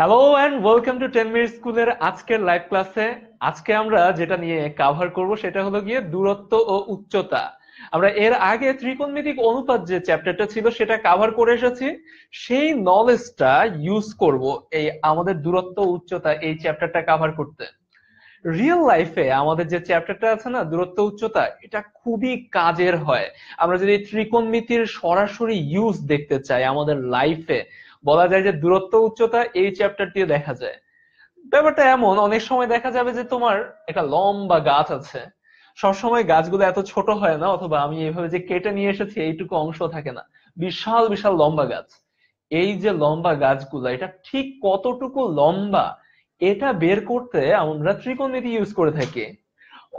hello and welcome to ten minute স্কুলের আজকের live ক্লাসে আজকে আমরা যেটা নিয়ে কাভার করব সেটা হলো গিয়ে দূরত্ব ও উচ্চতা আমরা এর আগে ত্রিকোণমিতিক অনুপাত যে চ্যাপ্টারটা ছিল সেটা কাভার করে এসেছি সেই নলেজটা ইউজ করব এই আমাদের দূরত্ব উচ্চতা এই চ্যাপ্টারটা কাভার করতে রিয়েল লাইফে আমাদের যে চ্যাপ্টারটা আছে না দূরত্ব উচ্চতা এটা খুবই কাজের হয় আমরা যদি ত্রিকোণমিতির সরাসরি ইউজ দেখতে চাই আমাদের লাইফে বলা যায় যে দূরত্ব উচ্চতা এই চ্যাপ্টারটি দেখা যায় ব্যাপারটা এমন অনেক সময় দেখা যাবে যে তোমার একটা লম্বা গাছ আছে সবসময় গাছগুলো এত ছোট হয় না অথবা আমি এইভাবে যে কেটে নিয়ে এসেছি এইটুকু অংশ থাকে না বিশাল বিশাল লম্বা গাছ এই যে লম্বা গাছগুলো এটা ঠিক কতটুকু লম্বা এটা বের করতে আমরা ত্রিকোণমিতি ইউজ করে থাকি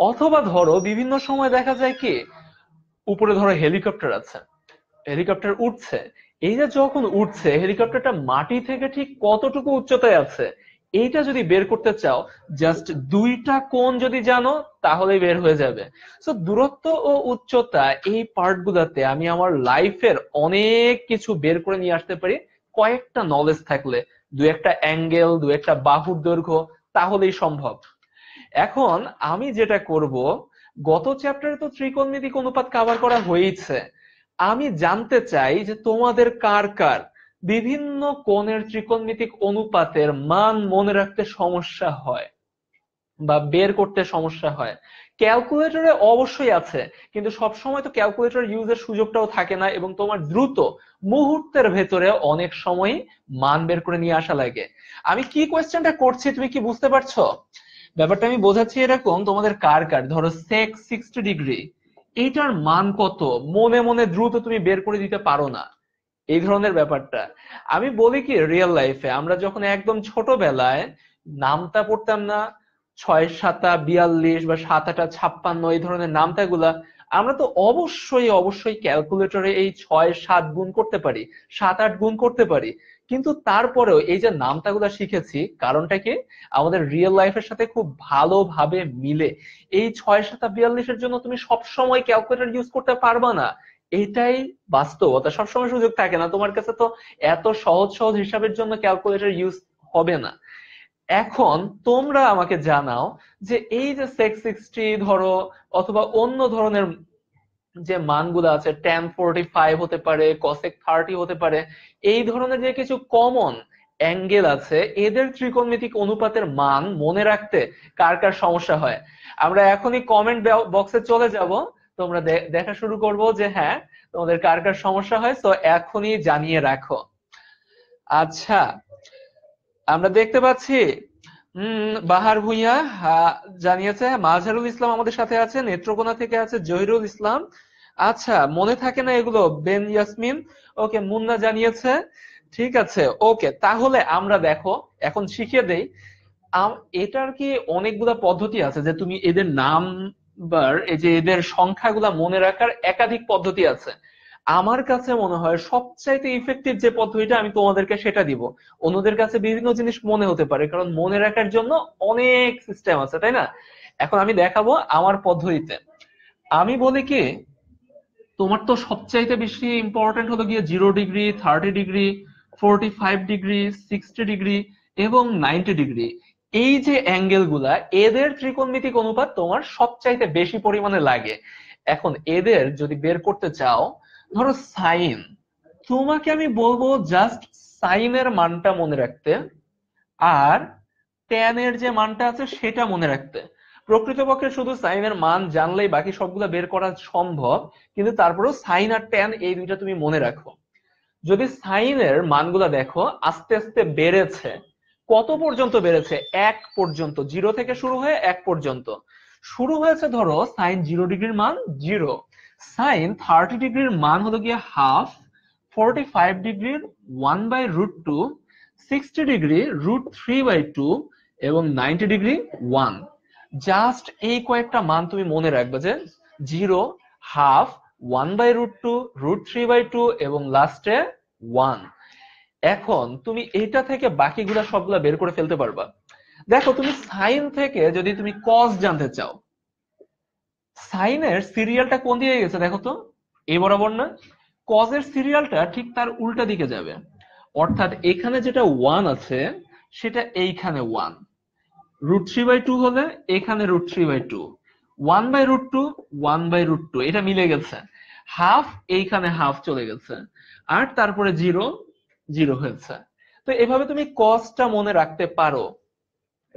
অথবা ধরো বিভিন্ন সময় দেখা যায় কি উপরে ধরো হেলিকপ্টার আছে হেলিকপ্টার উঠছে এইটা যখন উঠছে হেলিকপ্টারটা মাটি থেকে ঠিক কতটুকু উচ্চতায় আছে এইটা যদি বের করতে চাও জাস্ট দুইটা কোন যদি জানো তাহলে বের হয়ে যাবে সো দূরত্ব ও উচ্চতা এই পার্ট গুলাতে আমি আমার লাইফের অনেক কিছু বের করে নিয়ে আসতে পারি কয়েকটা নলেজ থাকলে দু একটা অ্যাঙ্গেল দু একটা বাহুর দৈর্ঘ্য তাহলেই সম্ভব এখন আমি যেটা করব গত চ্যাপ্টারে তো ত্রিকোণমিতিক অনুপাত কভার করা হয়েছে আমি জানতে চাই যে তোমাদের কার কার বিভিন্ন কোণের ত্রিকোণমিতিক অনুপাতের মান মনে রাখতে সমস্যা হয় বা বের করতে সমস্যা হয় ক্যালকুলেটরে অবশ্যই আছে কিন্তু সবসময় তো ক্যালকুলেটর ইউজের সুযোগটাও থাকে না এবং তোমার দ্রুত মুহূর্তের ভেতরে অনেক সময় মান বের করে নিয়ে আসা লাগে আমি কি কোয়েশ্চেনটা করছি তুমি কি বুঝতে পারছো ব্যাপারটা আমি বোঝাচ্ছি এরকম তোমাদের কার কার ধরো সেক্স সিক্সটি ডিগ্রি এইটার মান কত মনে মনে দ্রুত তুমি বের করে দিতে পারো না এই ধরনের ব্যাপারটা আমি বলি কি রিয়েল লাইফে আমরা যখন একদম ছোটবেলায় নামতা পড়তাম না ছয় সাতা বিয়াল্লিশ বা সাত আটা ছাপ্পান্ন এই ধরনের নামতাগুলা আমরা তো অবশ্যই অবশ্যই ক্যালকুলেটরে এই ছয় সাত গুণ করতে পারি সাত আট গুণ করতে পারি কিন্তু তারপরেও এই যে নামটাগুলো শিখেছি কারণটা কি আমাদের রিয়েল লাইফের সাথে খুব ভালোভাবে মিলে এই ছয় সাতা বিয়াল্লিশের জন্য তুমি সবসময় ক্যালকুলেটর ইউজ করতে পারবা না এটাই বাস্তবতা সবসময় সুযোগ থাকে না তোমার কাছে তো এত সহজ সহজ হিসাবের জন্য ক্যালকুলেটর ইউজ হবে না এখন তোমরা আমাকে জানাও যে এই যে সেক্স সিক্সটি ধরো অথবা অন্য ধরনের যে মানগুলো আছে ট্যান ফোরটি ফাইভ হতে পারে কসেক থার্টি হতে পারে এই ধরনের যে কিছু কমন অ্যাঙ্গেল আছে এদের ত্রিকোণমিতিক অনুপাতের মান মনে রাখতে কার কার সমস্যা হয় আমরা এখনই কমেন্ট বক্সে চলে যাব তোমরা দেখা শুরু করব যে হ্যাঁ তোমাদের কার কার সমস্যা হয় তো এখনই জানিয়ে রাখো আচ্ছা আমরা দেখতে পাচ্ছি হম বাহার ভুইয়া জানিয়েছে হ্যাঁ, মাঝারুল ইসলাম আমাদের সাথে আছে নেত্রকোনা থেকে আছে জহিরুল ইসলাম আচ্ছা মনে থাকে না এগুলো বেন ইয়াসমিন ওকে মুন্না জানিয়েছে ঠিক আছে ওকে তাহলে আমরা দেখো এখন শিখিয়ে দেই এটার কি অনেকগুলা পদ্ধতি আছে যে তুমি এদের নাম বার এই যে এদের সংখ্যাগুলা মনে রাখার একাধিক পদ্ধতি আছে আমার কাছে মনে হয় সবচাইতে ইফেক্টিভ যে পদ্ধতিটা আমি তোমাদেরকে সেটা দিব অন্যদের কাছে বিভিন্ন জিনিস মনে হতে পারে কারণ মনে রাখার জন্য অনেক সিস্টেম আছে তাই না এখন আমি দেখাবো আমার পদ্ধতিতে আমি বলি কি তোমার তো সবচাইতে বেশি ইম্পর্টেন্ট হলো গিয়ে zero degree thirty degree forty five degree sixty degree এবং নাইনটি ডিগ্রি এই যে অ্যাঙ্গেল গুলা এদের ত্রিকোণমিতিক অনুপাত তোমার সবচাইতে বেশি পরিমাণে লাগে এখন এদের যদি বের করতে চাও ধরো সাইন তোমাকে আমি বলবো জাস্ট সাইনের মানটা মনে রাখতে আর ট্যানের যে মানটা আছে সেটা মনে রাখতে প্রকৃতপক্ষে শুধু সাইনের মান জানলেই বাকি সবগুলো বের করা সম্ভব কিন্তু তারপরেও সাইন আর ট্যান এই দুইটা তুমি মনে রাখো যদি সাইনের মানগুলো দেখো আস্তে আস্তে বেড়েছে কত পর্যন্ত বেড়েছে এক পর্যন্ত জিরো থেকে শুরু হয়ে এক পর্যন্ত শুরু হয়েছে ধরো সাইন জিরো ডিগ্রির মান জিরো সাইন থার্টি ডিগ্রির মান হলো গিয়ে হাফ ফোরটি ফাইভ ডিগ্রির one by root two sixty degree root three by two এবং নাইনটি ডিগ্রি ওয়ান জাস্ট এই কয়েকটা মান তুমি মনে রাখবে যে zero half one by root two root three by two এবং লাস্টে ওয়ান এখন তুমি এটা থেকে বাকিগুলো সবগুলো বের করে ফেলতে পারবা দেখো তুমি সাইন থেকে যদি তুমি কস জানতে চাও সাইনের সিরিয়ালটা কোন দিকে গেছে দেখো তো এ বরাবর না কজের সিরিয়ালটা ঠিক তার উল্টা দিকে যাবে অর্থাৎ এখানে যেটা ওয়ান আছে সেটা এইখানে one root three by two হলে এখানে root three by two one by root two one by root two এটা মিলে গেছে হাফ এইখানে হাফ চলে গেছে আর তারপরে জিরো জিরো হয়েছে তো এভাবে তুমি কসটা মনে রাখতে পারো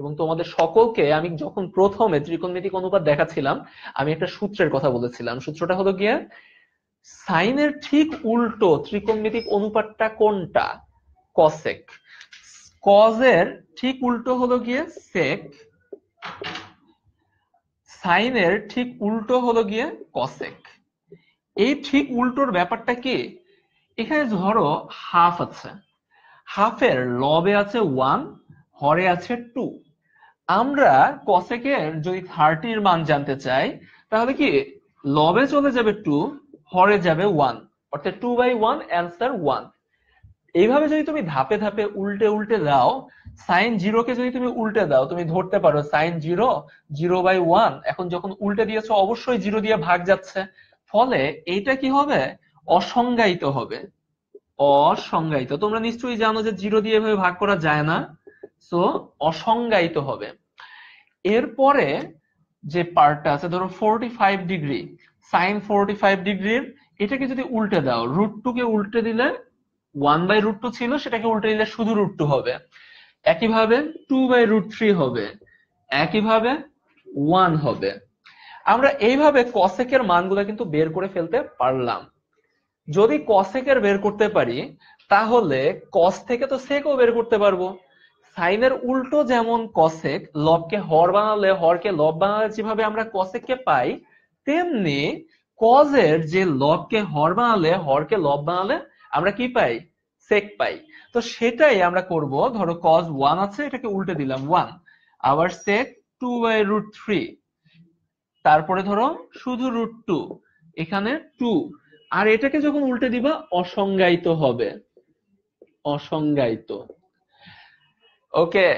এবং তোমাদের সকলকে আমি যখন প্রথমে ত্রিকোণমিতিক অনুপাত দেখাছিলাম আমি একটা সূত্রের কথা বলেছিলাম সূত্রটা হলো গিয়ে সাইনের ঠিক উল্টো ত্রিকোণমিতিক অনুপাতটা কোনটা কসেক কজের ঠিক উল্টো হলো গিয়ে সেক সাইনের ঠিক উল্টো হলো গিয়ে কসেক এই ঠিক উল্টোর ব্যাপারটা কি এখানে ধরো হাফ আছে হাফের লবে আছে ওয়ান হরে আছে টু আমরা কসেকের যদি থার্টির মান জানতে চাই তাহলে কি লবে চলে যাবে টু হরে যাবে ওয়ান অর্থাৎ two by one answer one এইভাবে যদি তুমি ধাপে ধাপে উল্টে উল্টে দাও সাইন জিরো কে যদি তুমি উল্টে দাও তুমি ধরতে পারো sine zero zero by one এখন যখন উল্টে দিয়েছো অবশ্যই জিরো দিয়ে ভাগ যাচ্ছে ফলে এইটা কি হবে অসংজ্ঞায়িত হবে অসংজ্ঞায়িত তোমরা নিশ্চয়ই জানো যে জিরো দিয়ে এভাবে ভাগ করা যায় না সো অসংজ্ঞায়িত হবে এরপরে যে পার্টটা আছে ধরো forty five degree sine forty five ডিগ্রির এটাকে যদি উল্টে দাও রুট টু কে উল্টে দিলে ওয়ান বাই রুট টু ছিল সেটাকে উল্টে নিলে শুধু রুট টু হবে একইভাবে টু বাই রুট থ্রি হবে একইভাবে ওয়ান হবে আমরা এইভাবে কসেকের মানগুলো কিন্তু বের করে ফেলতে পারলাম যদি কসেকের বের করতে পারি তাহলে কস থেকে তো সেকও বের করতে পারবো সাইনের উল্টো যেমন কসেক লবকে হর বানালে হরকে লব বানালে যেভাবে আমরা কসেককে পাই তেমনি কজের যে লবকে হর বানালে হরকে লব বানালে আমরা কি পাই সেক পাই তো সেটাই আমরা করব ধরো cos 1 আছে এটাকে উল্টে দিলাম 1 আবার সেক 2 বাই রুট থ্রি তারপরে ধরো শুধু রুট টু এখানে টু আর এটাকে যখন উল্টে দিবা অসংজ্ঞায়িত হবে অসংজ্ঞায়িত ওকে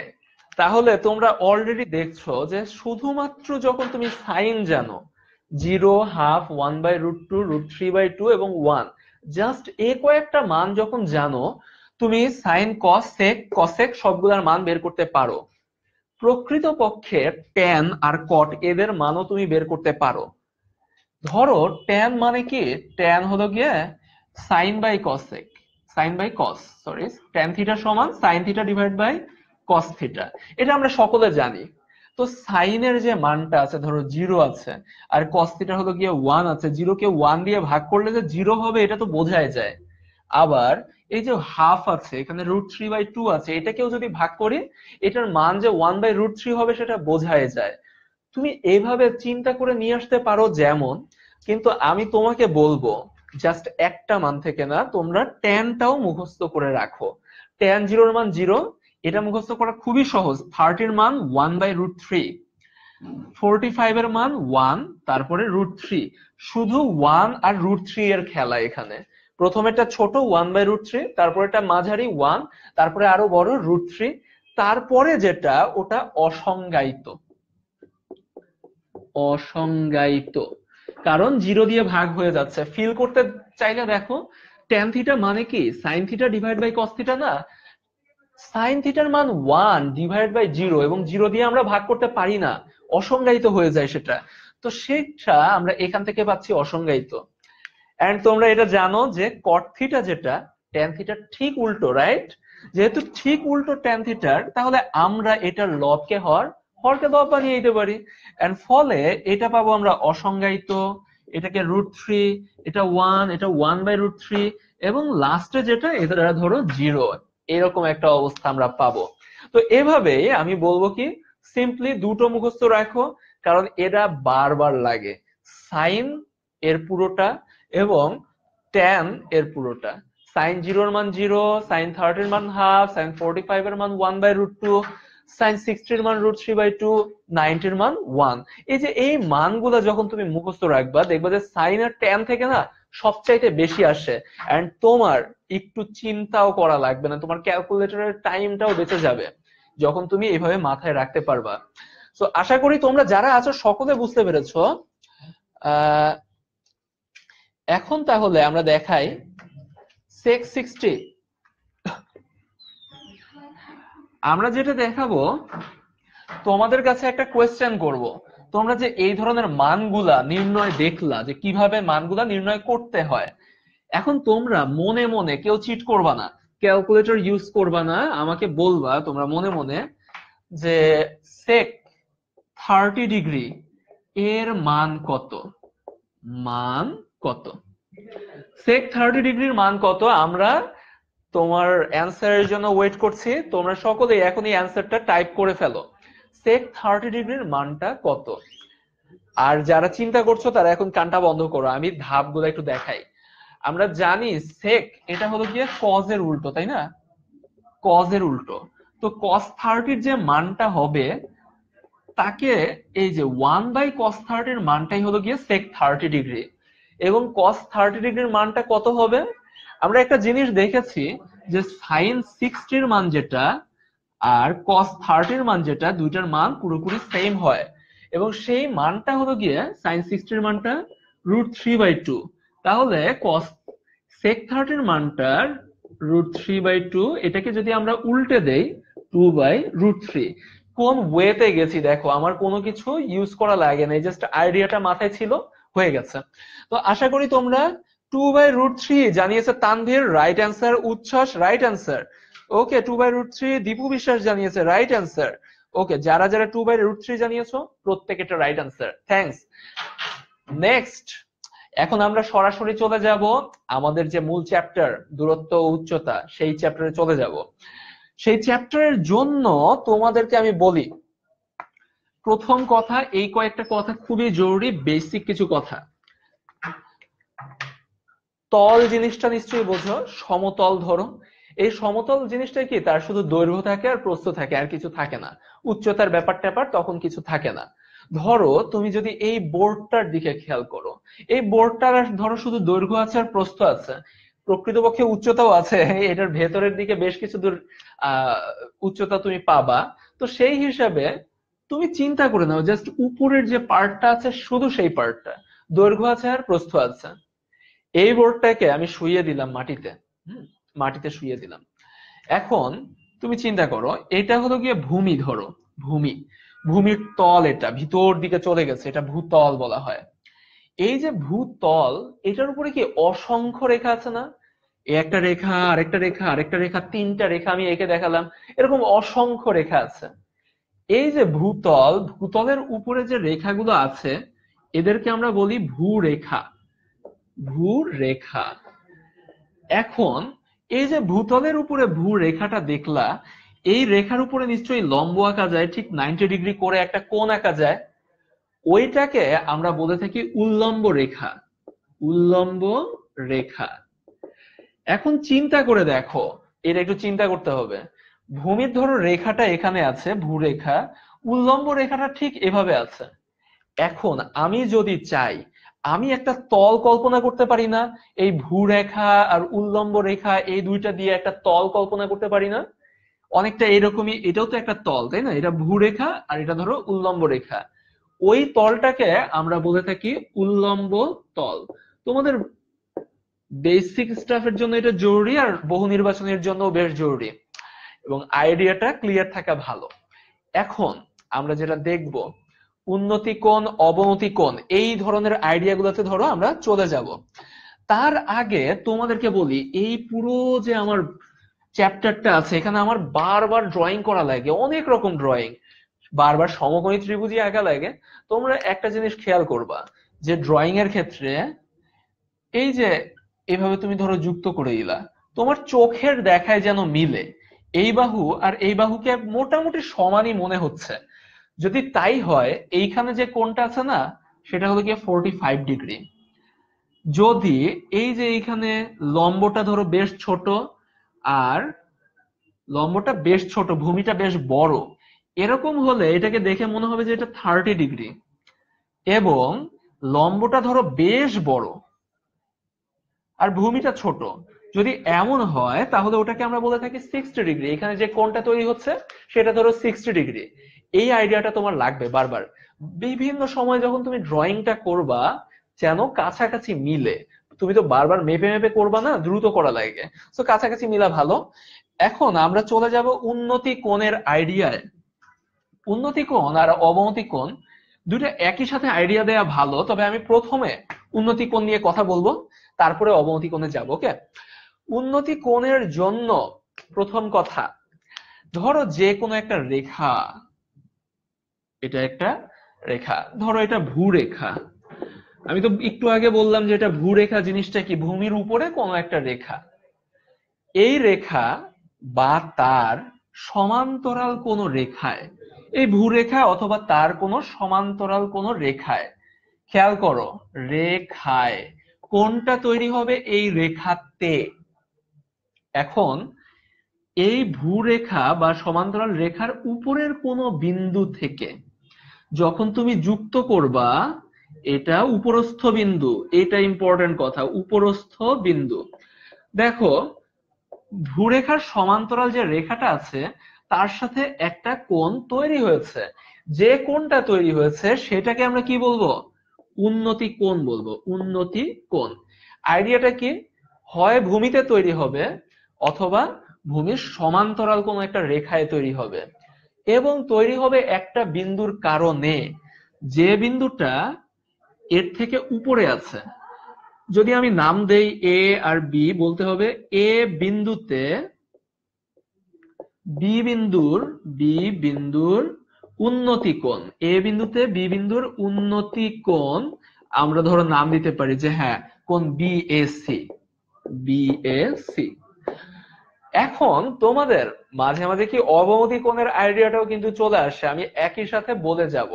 তাহলে তোমরা অলরেডি দেখছো যে শুধুমাত্র যখন তুমি সাইন জানো zero half one by root two root three by two এবং ওয়ান জাস্ট এ কয়েকটা মান যখন জানো তুমি সাইন কস সেক কসেক সবগুলোর মান বের করতে পারো প্রকৃত পক্ষে ট্যান আর কট এদের মানও তুমি বের করতে পারো ধরো ট্যান মানে কি ট্যান হলো গিয়ে sine by cosec sine by cos sorry tan theta সমান sine theta divide by cos theta এটা আমরা সকলে জানি তো সাইনের যে মানটা আছে ধরো জিরো আছে আর কস্তিটা হলো গিয়ে ওয়ান আছে জিরোকে ওয়ান দিয়ে ভাগ করলে যে জিরো হবে এটা তো বোঝাই যায় আবার এই যে হাফ আছে এখানে রুট থ্রি বাই টু আছে এটাকেও যদি ভাগ করি এটার মান যে ওয়ান বাই রুট থ্রি হবে সেটা বোঝাই যায় তুমি এইভাবে চিন্তা করে নিয়ে আসতে পারো যেমন কিন্তু আমি তোমাকে বলবো জাস্ট একটা মান থেকে না তোমরা টেনটাও মুখস্থ করে রাখো টেন জিরোর মান জিরো এটা মুখস্থ করা খুবই সহজ থার্টির মান one by root three forty five এর মান ওয়ান তারপরে রুট থ্রি শুধু ওয়ান আর রুট থ্রি এর খেলা এখানে প্রথমে একটা ছোট ওয়ান বাই রুট থ্রি তারপরে একটা মাঝারি ওয়ান তারপরে আরো বড় রুট থ্রি তারপরে যেটা ওটা অসংজ্ঞায়িত অসংজ্ঞায়িত কারণ জিরো দিয়ে ভাগ হয়ে যাচ্ছে ফিল করতে চাইলে দেখো টেন থিটা মানে কি sine theta divide by cos theta না সাইন থিটার মান ওয়ান ডিভাইড বাই জিরো এবং জিরো দিয়ে আমরা ভাগ করতে পারি না অসংজ্ঞায়িত হয়ে যায় সেটা তো সেটা আমরা এখান থেকে পাচ্ছি অসংজ্ঞায়িত এন্ড তোমরা এটা জানো যে কট থিটা যেটা ট্যান থিটার ঠিক উল্টো রাইট যেহেতু ঠিক উল্টো ট্যান থিটার তাহলে আমরা এটার লবকে হর হরকে লব বানিয়ে দিতে পারি এন্ড ফলে এটা পাবো আমরা অসংজ্ঞায়িত এটাকে রুট থ্রি এটা ওয়ান এটা ওয়ান বাই রুট থ্রি এবং লাস্টে যেটা এটা ধরো জিরো এরকম একটা অবস্থা আমরা পাবো তো এভাবে আমি বলবো কি সিম্পলি দুটো মুখস্থ রাখো কারণ এরা বারবার লাগে সাইন এর পুরোটা এবং ট্যান এর পুরোটা সাইন জিরোর মান জিরো সাইন থার্টির মান হাফ সাইন ফোরটি ফাইভ এর মান one by root two sine সিক্সটির মান রুট থ্রি বাই টু নাইনটির মান ওয়ান এই যে এই মানগুলা যখন তুমি মুখস্থ রাখবা দেখবা যে সাইন আর ট্যান থেকে না সবচাইতে বেশি আসে অ্যান্ড তোমার একটু চিন্তাও করা লাগবে না তোমার ক্যালকুলেটরের টাইমটাও বেঁচে যাবে যখন তুমি এভাবে মাথায় রাখতে পারবা তো আশা করি তোমরা যারা আছো সকলে বুঝতে পেরেছো এখন তাহলে আমরা দেখাই সেক্স সিক্সটি আমরা যেটা দেখাবো তোমাদের কাছে একটা কোয়েশ্চেন করবো তোমরা যে এই ধরনের মানগুলা নির্ণয় দেখলা যে কিভাবে মানগুলা নির্ণয় করতে হয় এখন তোমরা মনে মনে কেউ চিট করবা না ক্যালকুলেটর ইউজ করবা না আমাকে বলবা তোমরা মনে মনে যে সেক থার্টি ডিগ্রি এর মান কত মান কত সেক থার্টি ডিগ্রির মান কত আমরা তোমার অ্যান্সারের জন্য ওয়েট করছি তোমরা সকলে এখন এই অ্যান্সারটা টাইপ করে ফেলো সেক থার্টি ডিগ্রির মানটা কত আর যারা চিন্তা করছো তারা এখন কানটা বন্ধ করো আমি ধাপগুলো একটু দেখাই আমরা জানি সেক এটা হলো গিয়ে কজের উল্টো তাই না কজের উল্টো তো কস থার্টির যে মানটা হবে তাকে এই যে ওয়ান বাই কস থার্টির মানটাই হলো গিয়ে সেক থার্টি ডিগ্রি এবং কস থার্টি ডিগ্রির মানটা কত হবে আমরা একটা জিনিস দেখেছি যে সাইন সিক্সটির মান যেটা আর cos থার্টির মান যেটা দুইটার মান পুরোপুরি সেম হয় এবং সেই মানটা হলো গিয়ে সাইন সিক্সটির মানটা রুট থ্রি বাই টু তাহলে cos সেক থার্টির মানটা রুট থ্রি বাই টু এটাকে যদি আমরা উল্টে দেই টু বাই রুট থ্রি কোন ওয়েতে গেছি দেখো আমার কোনো কিছু ইউজ করা লাগে না জাস্ট আইডিয়াটা মাথায় ছিল হয়ে গেছে তো আশা করি তোমরা টু বাই রুট থ্রি জানিয়েছে তানভীর রাইট অ্যান্সার উচ্ছ্বাস right answer okay two by root three Dipu Biswas জানিয়েছে রাইট অ্যান্সার ওকে যারা যারা টু বাই রুট থ্রি জানিয়েছো প্রত্যেক এটা রাইট অ্যান্সার থ্যাংকস নেক্সট এখন আমরা সরাসরি চলে যাব আমাদের যে মূল চ্যাপ্টার দূরত্ব উচ্চতা সেই চ্যাপ্টারে চলে যাব সেই চ্যাপ্টারের জন্য তোমাদেরকে আমি বলি প্রথম কথা এই কয়েকটা কথা খুবই জরুরি বেসিক কিছু কথা তল জিনিসটা নিশ্চয়ই বোঝো সমতল ধরো এই সমতল জিনিসটা কি তার শুধু দৈর্ঘ্য থাকে আর প্রস্থ থাকে আর কিছু থাকে না উচ্চতার ব্যাপার ট্যাপার তখন কিছু থাকে না ধরো তুমি যদি এই বোর্ডটার দিকে খেয়াল করো এই বোর্ডটার ধরো শুধু দৈর্ঘ্য আছে আর প্রস্থ আছে প্রকৃতপক্ষে উচ্চতাও আছে এটার ভেতরের দিকে বেশ কিছু দূর উচ্চতা তুমি পাবা তো সেই হিসাবে তুমি চিন্তা করে নাও জাস্ট উপরের যে পার্টটা আছে শুধু সেই পার্টটা দৈর্ঘ্য আছে আর প্রস্থ আছে এই বোর্ডটাকে আমি শুয়ে দিলাম মাটিতে হম মাটিতে শুয়ে দিলাম এখন তুমি চিন্তা করো এটা হলো গিয়ে ভূমি ধরো ভূমি ভূমির তল এটা ভিতর দিকে চলে গেছে এটা ভূতল বলা হয় এই যে ভূতল এটার উপরে কি অসংখ্য রেখা আছে না একটা রেখা আরেকটা রেখা আরেকটা রেখা তিনটা রেখা আমি একে দেখালাম এরকম অসংখ্য রেখা আছে এই যে ভূতল ভূতলের উপরে যে রেখাগুলো আছে এদেরকে আমরা বলি ভূরেখা ভূরেখা এখন এই যে ভূতলের উপরে ভূ রেখাটা দেখলা এই রেখার উপরে নিশ্চয়ই লম্ব আঁকা যায় ঠিক নাইনটি ডিগ্রি করে একটা কোণ আঁকা যায় ওইটাকে আমরা বলে থাকি উল্লম্ব রেখা উল্লম্ব রেখা এখন চিন্তা করে দেখো এটা একটু চিন্তা করতে হবে ভূমির ধরো রেখাটা এখানে আছে ভূরেখা উল্লম্ব রেখাটা ঠিক এভাবে আছে এখন আমি যদি চাই আমি একটা তল কল্পনা করতে পারি না এই ভূরেখা আর উল্লম্ব রেখা এই দুইটা দিয়ে একটা তল কল্পনা করতে পারি না অনেকটা এরকমই এটাও তো একটা তল তাই না এটা ভূরেখা আর এটা ধরো উল্লম্ব রেখা ওই তলটাকে আমরা বলে থাকি উল্লম্ব তল তোমাদের বেসিক স্টাফের জন্য এটা জরুরি আর বহু নির্বাচনের জন্য বেশ জরুরি এবং আইডিয়াটা ক্লিয়ার থাকা ভালো এখন আমরা যেটা দেখবো উন্নতি কোন অবনতি কোন এই ধরনের আইডিয়া গুলোতে ধরো আমরা চলে যাব তার আগে তোমাদেরকে বলি এই পুরো যে আমার চ্যাপ্টারটা আছে এখানে আমার বারবার ড্রয়িং করা লাগে অনেক রকম ড্রয়িং বারবার সমকোণী ত্রিভুজই আঁকা লাগে তোমরা একটা জিনিস খেয়াল করবা যে ড্রয়িং এর ক্ষেত্রে এই যে এভাবে তুমি ধরো যুক্ত করে দিলা তোমার চোখের দেখায় যেন মিলে এই বাহু আর এই বাহুকে মোটামুটি সমানই মনে হচ্ছে যদি তাই হয় এইখানে যে কোনটা আছে না সেটা হলো গিয়ে ফোরটি ফাইভ ডিগ্রি যদি এই যে এইখানে লম্বটা ধরো বেশ ছোট আর লম্বটা বেশ ছোট ভূমিটা বেশ বড় এরকম হলে এটাকে দেখে মনে হবে যে এটা থার্টি ডিগ্রি এবং লম্বটা ধরো বেশ বড় আর ভূমিটা ছোট যদি এমন হয় তাহলে ওটাকে আমরা বলে থাকি সিক্সটি ডিগ্রি এখানে যে কোনটা তৈরি হচ্ছে সেটা ধরো সিক্সটি ডিগ্রি এই আইডিয়াটা তোমার লাগবে বারবার বিভিন্ন সময় যখন তুমি ড্রয়িংটা করবা যেন কাছাকাছি মিলে তুমি তো বারবার মেপে মেপে করবা না দ্রুত করা লাগে তো কাছাকাছি মিলা ভালো এখন আমরা চলে যাব উন্নতি কোণের আইডিয়ায় উন্নতি কোণ আর অবনতি কোণ দুইটা একই সাথে আইডিয়া দেয়া ভালো তবে আমি প্রথমে উন্নতি কোণ নিয়ে কথা বলবো তারপরে অবনতি কোণে যাব ওকে উন্নতি কোণের জন্য প্রথম কথা ধরো যে কোনো একটা রেখা এটা একটা রেখা ধরো এটা ভূ রেখা আমি তো একটু আগে বললাম যে এটা ভূ রেখা জিনিসটা কি ভূমির উপরে কোন একটা রেখা এই রেখা বা তার সমান্তরাল কোন রেখায় এই ভূ রেখা অথবা তার কোন সমান্তরাল কোন রেখায় খেয়াল করো রেখায় কোনটা তৈরি হবে এই রেখাতে এখন এই ভূরেখা বা সমান্তরাল রেখার উপরের কোন বিন্দু থেকে যখন তুমি যুক্ত করবা এটা উপরস্থ বিন্দু এটা ইম্পর্টেন্ট কথা উপরস্থ বিন্দু দেখো ভূরেখার সমান্তরাল যে রেখাটা আছে তার সাথে একটা কোণ তৈরি হয়েছে যে কোণটা তৈরি হয়েছে সেটাকে আমরা কি বলবো উন্নতি কোণ বলবো উন্নতি কোণ আইডিয়াটা কি হয় ভূমিতে তৈরি হবে অথবা ভূমির সমান্তরাল কোন একটা রেখায় তৈরি হবে এবং তৈরি হবে একটা বিন্দুর কারণে যে বিন্দুটা এর থেকে উপরে আছে যদি আমি নাম দেই এ আর বি বলতে হবে এ বিন্দুতে বি বিন্দুর বি বিন্দুর উন্নতি কোণ এ বিন্দুতে বি বিন্দুর উন্নতি কোণ আমরা ধরো নাম দিতে পারি যে হ্যাঁ কোন এ বিএসি এখন তোমাদের মাঝে মাঝে কি অবনতি কোণের আইডিয়াটাও কিন্তু চলে আসে আমি একই সাথে বলে যাব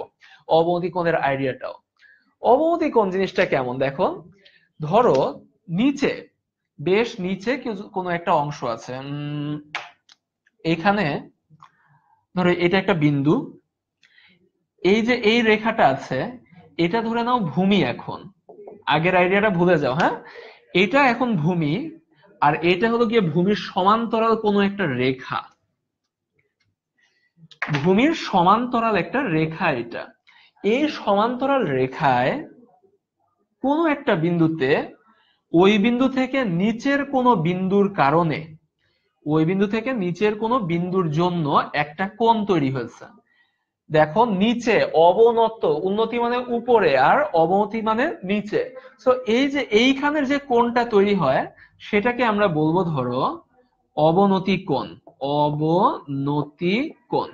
অবনতি কোণের আইডিয়াটাও অবনতি কোণ জিনিসটা কেমন দেখো ধরো নিচে বেশ নিচে কোনো একটা অংশ আছে এখানে ধরো এটা একটা বিন্দু এই যে এই রেখাটা আছে এটা ধরে নাও ভূমি এখন আগের আইডিয়াটা ভুলে যাও হ্যাঁ এটা এখন ভূমি আর এটা হলো গিয়ে ভূমির সমান্তরাল কোন একটা রেখা ভূমির সমান্তরাল একটা রেখা এটা এই সমান্তরাল রেখায় কোন একটা বিন্দুতে ওই বিন্দু থেকে নিচের কোন বিন্দুর কারণে ওই বিন্দু থেকে নিচের কোন বিন্দুর জন্য একটা কোণ তৈরি হয়েছে দেখো নিচে অবনত উন্নতি মানে উপরে আর অবনতি মানে নিচে তো এই যে এইখানের যে কোণটা তৈরি হয় সেটাকে আমরা বলবো ধরো অবনতি কোণ অবনতি কোণ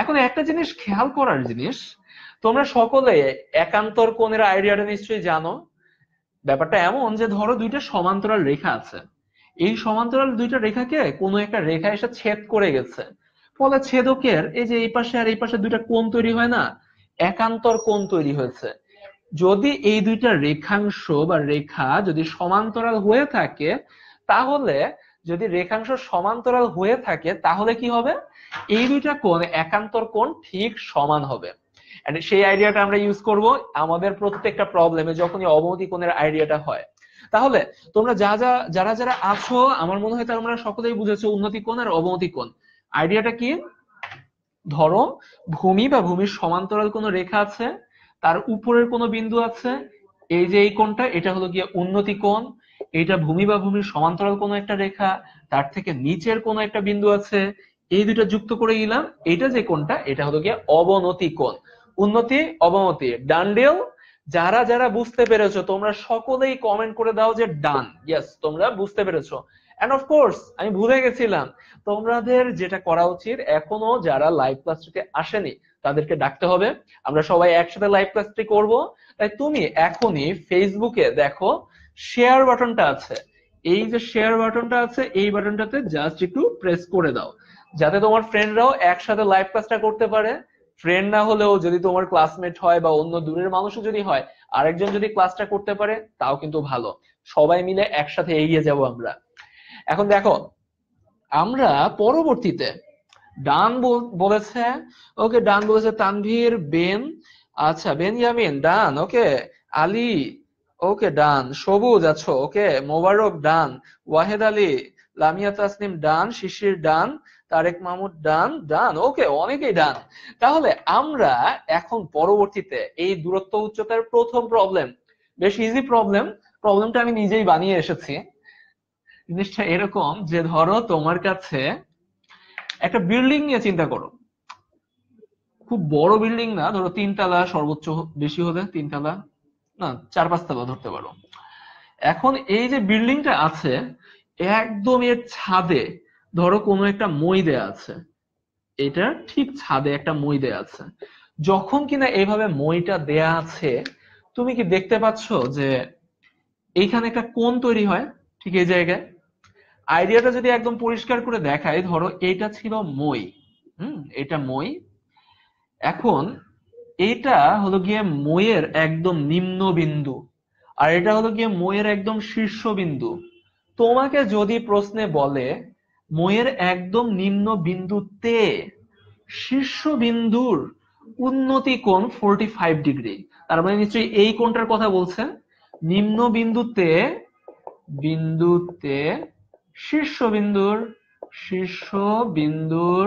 এখন একটা জিনিস খেয়াল করার জিনিস তোমরা সকলে একান্তর কোণের আইডিয়াটা নিশ্চয়ই জানো ব্যাপারটা এমন যে ধরো দুইটা সমান্তরাল রেখা আছে এই সমান্তরাল দুইটা রেখাকে কোনো একটা রেখা এসে ছেদ করে গেছে ফলে ছেদকের এই যে এই পাশে আর এই পাশে দুইটা কোণ তৈরি হয় না একান্তর কোণ তৈরি হয়েছে যদি এই দুইটা রেখাংশ বা রেখা যদি সমান্তরাল হয়ে থাকে তাহলে যদি রেখাংশ সমান্তরাল হয়ে থাকে তাহলে কি হবে এই দুইটা কোণ একান্তর কোণ ঠিক সমান হবে সেই আইডিয়াটা আমরা ইউজ করব আমাদের প্রত্যেকটা প্রবলেমে যখনই অবনতি কোণের আইডিয়াটা হয় তাহলে তোমরা যা যা যারা যারা আছো আমার মনে হয় তোমরা সকলেই বুঝেছো উন্নতি কোণ আর অবনতি কোণ আইডিয়াটা কি ধরো ভূমি বা ভূমির সমান্তরাল কোনো রেখা আছে তার উপরের কোন বিন্দু আছে এই যে এই কোনটা এটা হলো গিয়ে উন্নতি কোণ এটা ভূমি বা ভূমির সমান্তরাল কোন একটা রেখা তার থেকে নিচের কোন একটা বিন্দু আছে এই দুটা যুক্ত করে গেলাম এটা যে কোনটা এটা হলো গিয়ে অবনতি কোণ উন্নতি অবনতি ডান ডেল যারা যারা বুঝতে পেরেছো তোমরা সকলেই কমেন্ট করে দাও যে ডান ইয়েস তোমরা বুঝতে পেরেছো এন্ড অফকোর্স আমি ভুলে গেছিলাম তোমাদের যেটা করা উচিত এখনো যারা লাইভ ক্লাসটিতে আসেনি তাদেরকে ডাকতে হবে আমরা সবাই একসাথে লাইভ ক্লাসটি করব তাই তুমি এখনই ফেসবুকে দেখো শেয়ার বাটনটা আছে এই যে শেয়ার বাটনটা আছে এই বাটনটাতে জাস্ট একটু প্রেস করে দাও যাতে তোমার ফ্রেন্ডরাও একসাথে লাইভ ক্লাসটা করতে পারে ফ্রেন্ড না হলেও যদি তোমার ক্লাসমেট হয় বা অন্য দূরের মানুষও যদি হয় আরেকজন যদি ক্লাসটা করতে পারে তাও কিন্তু ভালো সবাই মিলে একসাথে এগিয়ে যাব আমরা এখন দেখো আমরা পরবর্তীতে ডান বলেছে ওকে ডান বলেছে তানভীর বেন আচ্ছা ইয়ামিন ডান ওকে আলী ওকে ডান সবুজ আছো আচ্ছা, ওকে মোবারক ডান ওয়াহেদ আলী লামিয়া তাসনিম ডান শিশির ডান তারেক মাহমুদ ডান ডান ওকে অনেকেই ডান তাহলে আমরা এখন পরবর্তীতে এই দূরত্ব উচ্চতার প্রথম প্রবলেম বেশ ইজি প্রবলেম প্রবলেমটা আমি নিজেই বানিয়ে এসেছি জিনিসটা এরকম যে ধরো তোমার কাছে একটা বিল্ডিং নিয়ে চিন্তা করো খুব বড় বিল্ডিং না ধরো তিনতলা সর্বোচ্চ বেশি হলে তিনতলা না চার পাঁচতলা ধরতে পারো এখন এই যে বিল্ডিংটা আছে একদম এর ছাদে ধরো কোনো একটা মই দেয়া আছে এটা ঠিক ছাদে একটা মই দেয়া আছে যখন কিনা এইভাবে মইটা দেয়া আছে তুমি কি দেখতে পাচ্ছ যে এইখানে একটা কোণ তৈরি হয় ঠিক এই জায়গায় আইডিয়াটা যদি একদম পরিষ্কার করে দেখায় ধরো এইটা ছিল মই হুম এটা মই এখন এইটা হলো গিয়ে মইয়ের একদম নিম্ন বিন্দু আর এটা হলো গিয়ে মইয়ের একদম শীর্ষ বিন্দু তোমাকে যদি প্রশ্নে বলে মইয়ের একদম নিম্ন বিন্দুতে শীর্ষ বিন্দুর উন্নতি কোণ ফোরটি ফাইভ ডিগ্রি তার মানে নিশ্চয়ই এই কোণটার কথা বলছে নিম্ন বিন্দুতে বিন্দুতে শীর্ষবিন্দুর শীর্ষবিন্দুর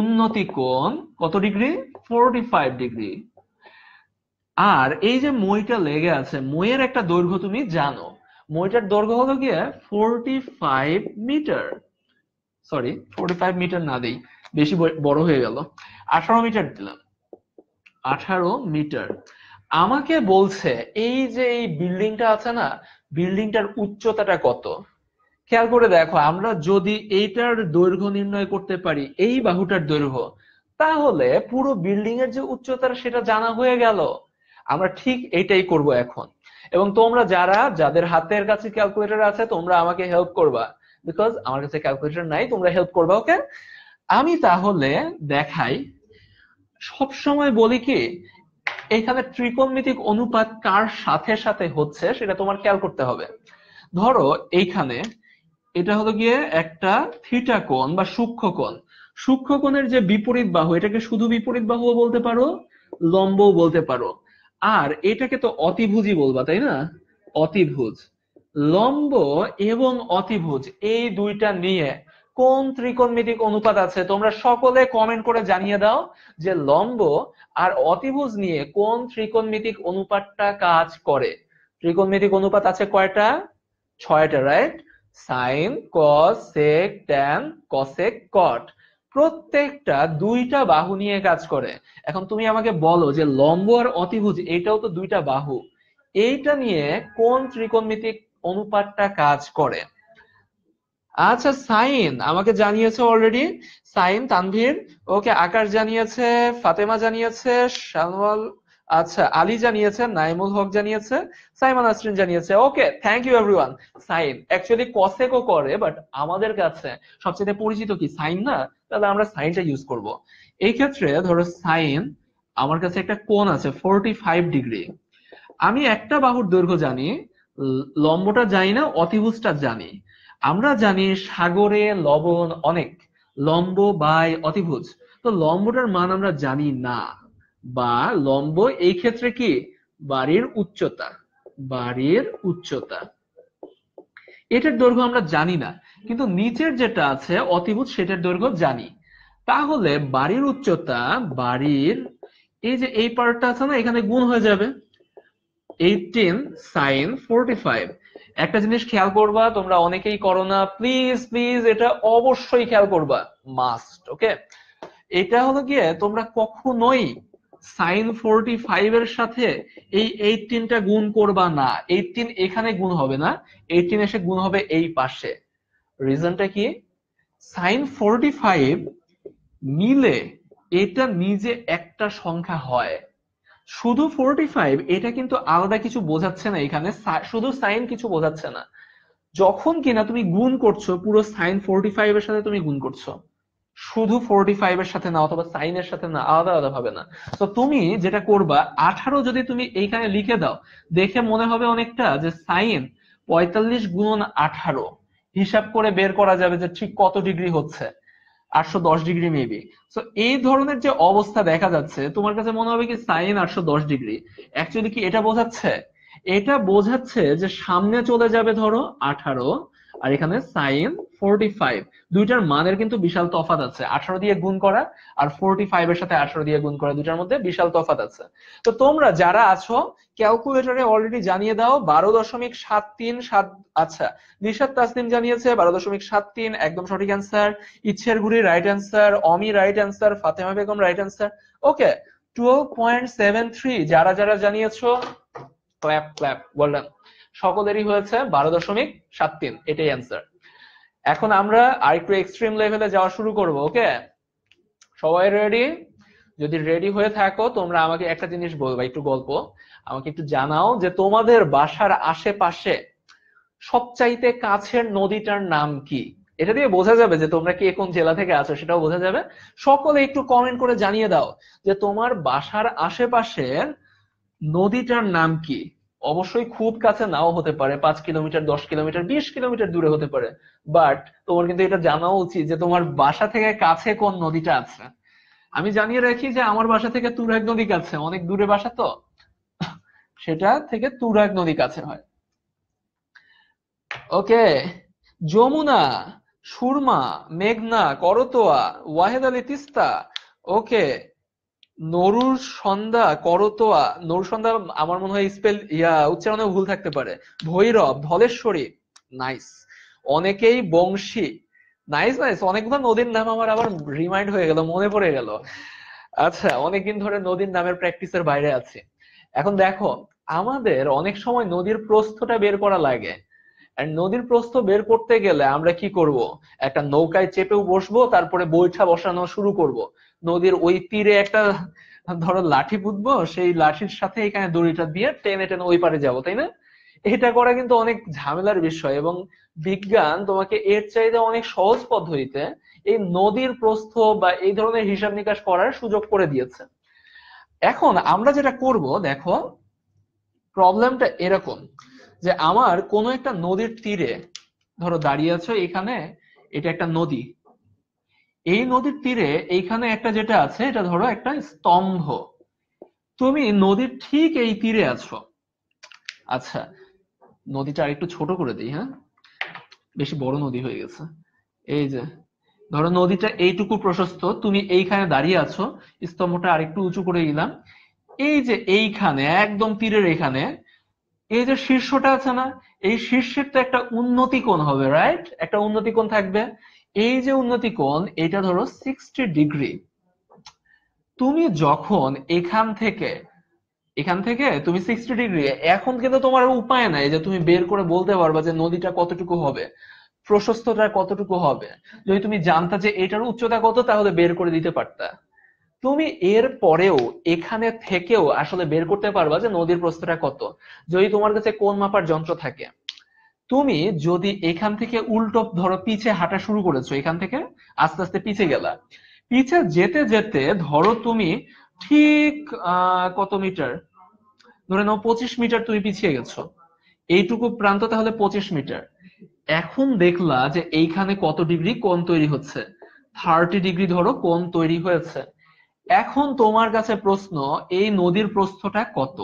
উন্নতি কোণ কত ডিগ্রি ফোরটি ফাইভ ডিগ্রি আর এই যে মইটা লেগে আছে মইয়ের একটা দৈর্ঘ্য তুমি জানো মইটার দৈর্ঘ্য হলো গিয়ে forty five metre sorry forty five metre না দেই বেশি বড় হয়ে গেল আঠারো মিটার দিলাম আঠারো মিটার আমাকে বলছে এই যে এই বিল্ডিংটা আছে না বিল্ডিংটার উচ্চতাটা কত খেয়াল করে দেখো আমরা যদি এইটার দৈর্ঘ্য নির্ণয় করতে পারি এই বাহুটার দৈর্ঘ্য তাহলে পুরো বিল্ডিং এর যে উচ্চতা সেটা জানা হয়ে গেল আমরা ঠিক এটাই করব এখন এবং তোমরা যারা যাদের হাতের কাছে ক্যালকুলেটার আছে তোমরা আমাকে হেল্প করবা বিকজ আমার কাছে ক্যালকুলেটার নাই তোমরা হেল্প করবা ওকে আমি তাহলে দেখাই সব সময় বলি কি এখানে ত্রিকোণমিতিক অনুপাত কার সাথে সাথে হচ্ছে সেটা তোমার খেয়াল করতে হবে ধরো এইখানে এটা হলো গিয়ে একটা থিটা কোণ বা সূক্ষ্ম কোণ সূক্ষ্ম কোণের যে বিপরীত বাহু এটাকে শুধু বিপরীত বাহু বলতে পারো লম্বও বলতে পারো আর এটাকে তো অতিভুজই বলবা তাই না অতিভুজ লম্ব এবং অতিভুজ এই দুইটা নিয়ে কোন ত্রিকোণমিতিক অনুপাত আছে তোমরা সকলে কমেন্ট করে জানিয়ে দাও যে লম্ব আর অতিভুজ নিয়ে কোন ত্রিকোণমিতিক অনুপাতটা কাজ করে ত্রিকোণমিতিক অনুপাত আছে কয়টা ছয়টা right sine cos sec tan cosec cot প্রত্যেকটা দুইটা বাহু নিয়ে কাজ করে এখন তুমি আমাকে বলো যে লম্ব আর অতিভুজ এটাও তো দুইটা বাহু এইটা নিয়ে কোন ত্রিকোণমিতিক অনুপাতটা কাজ করে আচ্ছা সাইন আমাকে জানিয়েছে অলরেডি সাইন তানভীর ওকে আকার জানিয়েছে ফাতেমা জানিয়েছে শালওয়াল আচ্ছা আলী জানিয়েছে নাইমুল হক জানিয়েছে সাইমান আসরিন জানিয়েছে okay thank you everyone sine actually কসেকও করে বাট আমাদের কাছে সবচেয়ে পরিচিত কি সাইন না তাহলে আমরা সাইনটা ইউজ করব এই ক্ষেত্রে ধরো সাইন আমার কাছে একটা কোণ আছে ফোরটি ফাইভ ডিগ্রি আমি একটা বাহুর দৈর্ঘ্য জানি লম্বটা জানি না অতিভুজটা জানি আমরা জানি সাগরে লবণ অনেক লম্ব বাই অতিভুজ তো লম্বটার মান আমরা জানি না বা লম্ব এই ক্ষেত্রে কি বাড়ির উচ্চতা বাড়ির উচ্চতা এটার দৈর্ঘ্য আমরা জানি না কিন্তু নিচের যেটা আছে অতিভুজ সেটার দৈর্ঘ্য জানি তাহলে বাড়ির উচ্চতা বাড়ির এই যে এই পার্টটা আছে না এখানে গুণ হয়ে যাবে এইটিন সাইন ফোরটি ফাইভ একটা জিনিস খেয়াল করবা তোমরা অনেকেই করো না প্লিজ প্লিজ এটা অবশ্যই খেয়াল করবা মাস্ট ওকে এটা হলো গিয়ে তোমরা কখনোই সাইন ফোরটি ফাইভ এর সাথে এই এইটিনটা গুণ করবা না এইটিন এখানে গুণ হবে না এইটিন এসে গুণ হবে এই পাশে রিজনটা কি সাইন ফোরটি ফাইভ মিলে এটা নিজে একটা সংখ্যা হয় শুধু ফোরটি ফাইভ এটা কিন্তু আলাদা কিছু বোঝাচ্ছে না এখানে শুধু সাইন কিছু বোঝাচ্ছে না যখন কিনা তুমি গুণ করছো পুরো সাইন ফোরটি ফাইভ এর সাথে তুমি গুণ করছো শুধু ফোরটি ফাইভ এর সাথে না অথবা সাইন এর সাথে না আলাদা আলাদা ভাবে না তো তুমি যেটা করবা আঠারো যদি তুমি এইখানে লিখে দাও দেখে মনে হবে অনেকটা যে সাইন পঁয়তাল্লিশ গুণ আঠারো হিসাব করে বের করা যাবে যে ঠিক কত ডিগ্রি হচ্ছে আটশো দশ ডিগ্রি মেবি সো এই ধরনের যে অবস্থা দেখা যাচ্ছে তোমার কাছে মনে হবে কি সাইন আটশো দশ ডিগ্রি অ্যাকচুয়ালি কি এটা বোঝাচ্ছে এটা বোঝাচ্ছে যে সামনে চলে যাবে ধরো আঠারো আর এখানে সাইন ফোরটি ফাইভ দুইটার মানের কিন্তু বিশাল তফাত আছে আঠারো দিয়ে গুণ করা আর ফোরটি ফাইভ এর সাথে আঠারো দিয়ে গুণ করা দুইটার মধ্যে বিশাল তফাত আছে তো তোমরা যারা আছো ক্যালকুলেটরে অলরেডি জানিয়ে দাও বারো দশমিক সাত তিন সাত আচ্ছা নিশাদ তাসলিম জানিয়েছে বারো দশমিক সাত তিন একদম সঠিক অ্যান্সার ইচ্ছের ঘুরি right answer Omi right answer Fatema Begum right answer okay twelve point seven three যারা যারা জানিয়েছো ক্ল্যাপ ক্ল্যাপ বললাম সকলেরই হয়েছে বারো দশমিক সাত তিন এটাই অ্যান্সার এখন আমরা আরেকটু এক্সট্রিম লেভেলে যাওয়া শুরু করব ওকে সবাই রেডি যদি রেডি হয়ে থাকো তোমরা আমাকে একটা জিনিস বলবা একটু গল্প আমাকে একটু জানাও যে তোমাদের বাসার আশেপাশে সবচাইতে কাছের নদীটার নাম কি এটা দিয়ে বোঝা যাবে যে তোমরা কি কোন জেলা থেকে আছো সেটাও বোঝা যাবে সকলে একটু কমেন্ট করে জানিয়ে দাও যে তোমার বাসার আশেপাশে নদীটার নাম কি অবশ্যই খুব কাছে নাও হতে পারে পাঁচ কিলোমিটার দশ কিলোমিটার বিশ কিলোমিটার দূরে হতে পারে বাট তোমার কিন্তু এটা জানা উচিত যে তোমার বাসা থেকে কাছে কোন নদীটা আছে আমি জানিয়ে রাখি যে আমার বাসা থেকে তুরাগ নদী কাছে অনেক দূরে বাসা তো সেটা থেকে তুরাগ নদী কাছে হয় ওকে যমুনা সুরমা মেঘনা করতোয়া ওয়াহেদ আলী তিস্তা ওকে নরুর সন্ধ্যা করতোয়া নরুর সন্ধ্যা আমার মনে হয় স্পেল ইয়া উচ্চারণে ভুল থাকতে পারে ভৈরব ধলেশ্বরী নাইস অনেকেই বংশী নাইস নাইস অনেকগুলো নদীর নাম আমার আবার রিমাইন্ড হয়ে গেল মনে পড়ে গেল আচ্ছা অনেকদিন ধরে নদীর নামের প্র্যাকটিসের বাইরে আছে এখন দেখো আমাদের অনেক সময় নদীর প্রস্থটা বের করা লাগে নদীর প্রস্থ বের করতে গেলে আমরা কি করব একটা নৌকায় চেপেও বসবো তারপরে বৈঠা বসানো শুরু করব নদীর ওই তীরে একটা ধরো লাঠি পুঁতবো সেই লাঠির সাথে এখানে দড়িটা দিয়ে টেনে টেনে ওই পারে যাবো তাই না এটা করা কিন্তু অনেক ঝামেলার বিষয় এবং বিজ্ঞান তোমাকে এর চাইতে অনেক সহজ পদ্ধতিতে এই নদীর প্রস্থ বা এই ধরনের হিসাব নিকাশ করার সুযোগ করে দিয়েছে এখন আমরা যেটা করব দেখো প্রবলেমটা এরকম যে আমার কোনো একটা নদীর তীরে ধরো দাঁড়িয়ে আছো এখানে এটা একটা নদী এই নদীর তীরে এইখানে একটা যেটা আছে এটা ধরো একটা স্তম্ভ তুমি নদীর ঠিক এই তীরে আছো আচ্ছা নদীটা আর একটু ছোট করে দিই হ্যাঁ বেশি বড় নদী হয়ে গেছে এই যে ধরো নদীটা এইটুকু প্রশস্ত তুমি এইখানে দাঁড়িয়ে আছো স্তম্ভটা আরেকটু উঁচু করে দিলাম এই যে এইখানে একদম তীরের এখানে এই যে শীর্ষটা আছে না এই শীর্ষের তো একটা উন্নতি কোণ হবে রাইট একটা উন্নতি কোণ থাকবে এই যে উন্নতি কোণ এটা ধরো সিক্সটি ডিগ্রি তুমি যখন এখান থেকে এখান থেকে তুমি সিক্সটি ডিগ্রি এখন কিন্তু তোমার উপায় নাই যে তুমি বের করে বলতে পারবা যে নদীটা কতটুকু হবে প্রশস্তটা কতটুকু হবে যদি তুমি জানতা যে এটার উচ্চতা কত তাহলে বের করে দিতে পারতা তুমি এর পরেও এখানে থেকেও আসলে বের করতে পারবা যে নদীর প্রস্থটা কত যদি তোমার কাছে কোন মাপার যন্ত্র থাকে তুমি যদি এখান থেকে উল্টো ধরো পিছে হাঁটা শুরু করেছো এখান থেকে আস্তে আস্তে পিছে গেলা পিছে যেতে যেতে ধরো তুমি ঠিক কত মিটার ধরে নাও পঁচিশ মিটার তুমি পিছিয়ে গেছো এইটুকু প্রান্ত তাহলে পঁচিশ মিটার এখন দেখলা যে এইখানে কত ডিগ্রি কোণ তৈরি হচ্ছে থার্টি ডিগ্রি ধরো কোণ তৈরি হয়েছে এখন তোমার কাছে প্রশ্ন এই নদীর প্রস্থটা কত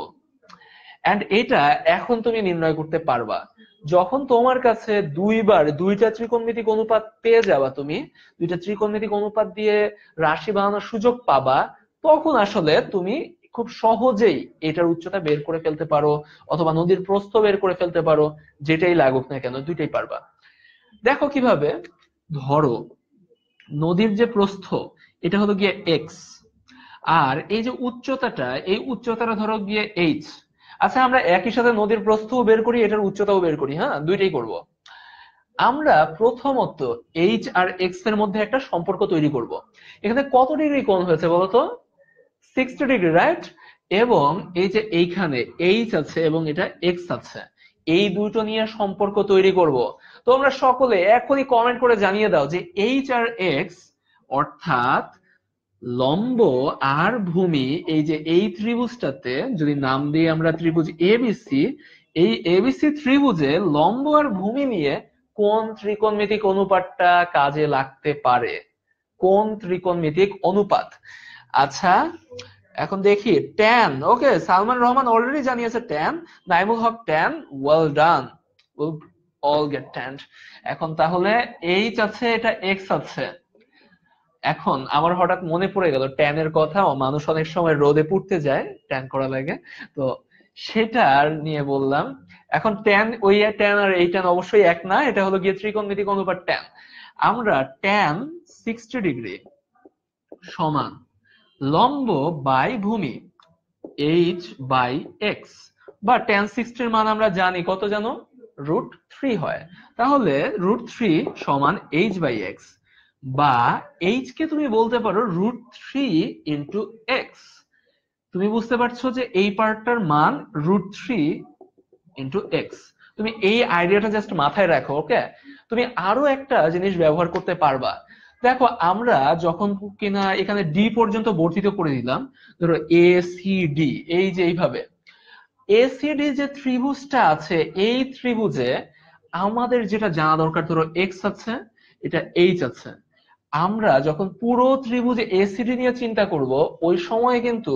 এন্ড এটা এখন তুমি নির্ণয় করতে পারবা যখন তোমার কাছে দুইবার দুইটা ত্রিকোণমিতি অনুপাত পেয়ে যাবা তুমি দুইটা ত্রিকোণমিতি অনুপাত দিয়ে রাশি বানানোর সুযোগ পাবা তখন আসলে তুমি খুব সহজেই এটার উচ্চতা বের করে ফেলতে পারো অথবা নদীর প্রস্থ বের করে ফেলতে পারো যেটাই লাগুক না কেন দুইটাই পারবা দেখো কিভাবে ধরো নদীর যে প্রস্থ এটা হলো গিয়ে এক্স আর এই যে উচ্চতাটা এই উচ্চতাটা ধরো গিয়ে এইচ আচ্ছা আমরা একই সাথে নদীর প্রস্থ বের করি এটার উচ্চতাও বের করি হ্যাঁ দুইটাই করব আমরা প্রথমত এইচ আর এক্স এর মধ্যে একটা সম্পর্ক তৈরি করব এখানে কত ডিগ্রি কোণ হয়েছে বলতো 60 ডিগ্রি রাইট এবং এই যে এইখানে h আছে এবং এটা x আছে এই দুটো নিয়ে সম্পর্ক তৈরি করব তোমরা সকলে এখনি কমেন্ট করে জানিয়ে দাও যে h আর x অর্থাৎ লম্ব আর ভূমি এই যে এই ত্রিভুজটাতে যদি নাম দিই আমরা ত্রিভুজ ABC এই ABC ত্রিভুজে লম্ব আর ভূমি নিয়ে কোন ত্রিকোণমিতিক অনুপাতটা কাজে লাগতে পারে কোন ত্রিকোণমিতিক অনুপাত আচ্ছা এখন দেখি tan okay Salman Rahman already জানিয়েছে tan Naimul Haque tan well done all get tan এখন তাহলে এইচ আছে এটা এক্স আছে এখন আমার হঠাৎ মনে পড়ে গেল ট্যানের কথা মানুষ অনেক সময় রোদে পুড়তে যায় ট্যান করা লাগে তো সেটা আর নিয়ে বললাম এখন ট্যান ওই ট্যান আর এই ট্যান অবশ্যই এক না এটা হলো গিয়ে ত্রিকোণমিতিক অনুপাত ট্যান আমরা ট্যান সিক্সটি ডিগ্রি সমান লম্ব বাই ভূমি এইচ বাই এক্স বা টেন সিক্সটির মান আমরা জানি কত জানো রুট থ্রি হয় তাহলে রুট থ্রি সমান এইচ বাই এক্স বা এইচ কে তুমি বলতে পারো রুট থ্রি ইন্টু এক্স তুমি বুঝতে পারছো যে এই পার্টটার মান রুট থ্রি ইন্টু এক্স তুমি এই আইডিয়াটা জাস্ট মাথায় রাখো ওকে তুমি আরো একটা জিনিস ব্যবহার করতে পারবা দেখো আমরা যখন কিনা এখানে ডি পর্যন্ত বর্ধিত করে দিলাম ধরো এ সি ডি এই যে এইভাবে এ সি ডি যে ত্রিভুজটা আছে এই ত্রিভুজে আমাদের যেটা জানা দরকার ধরো এক্স আছে এটা এইচ আছে আমরা যখন পুরো ত্রিভুজে এসিডি নিয়ে চিন্তা করব ওই সময় কিন্তু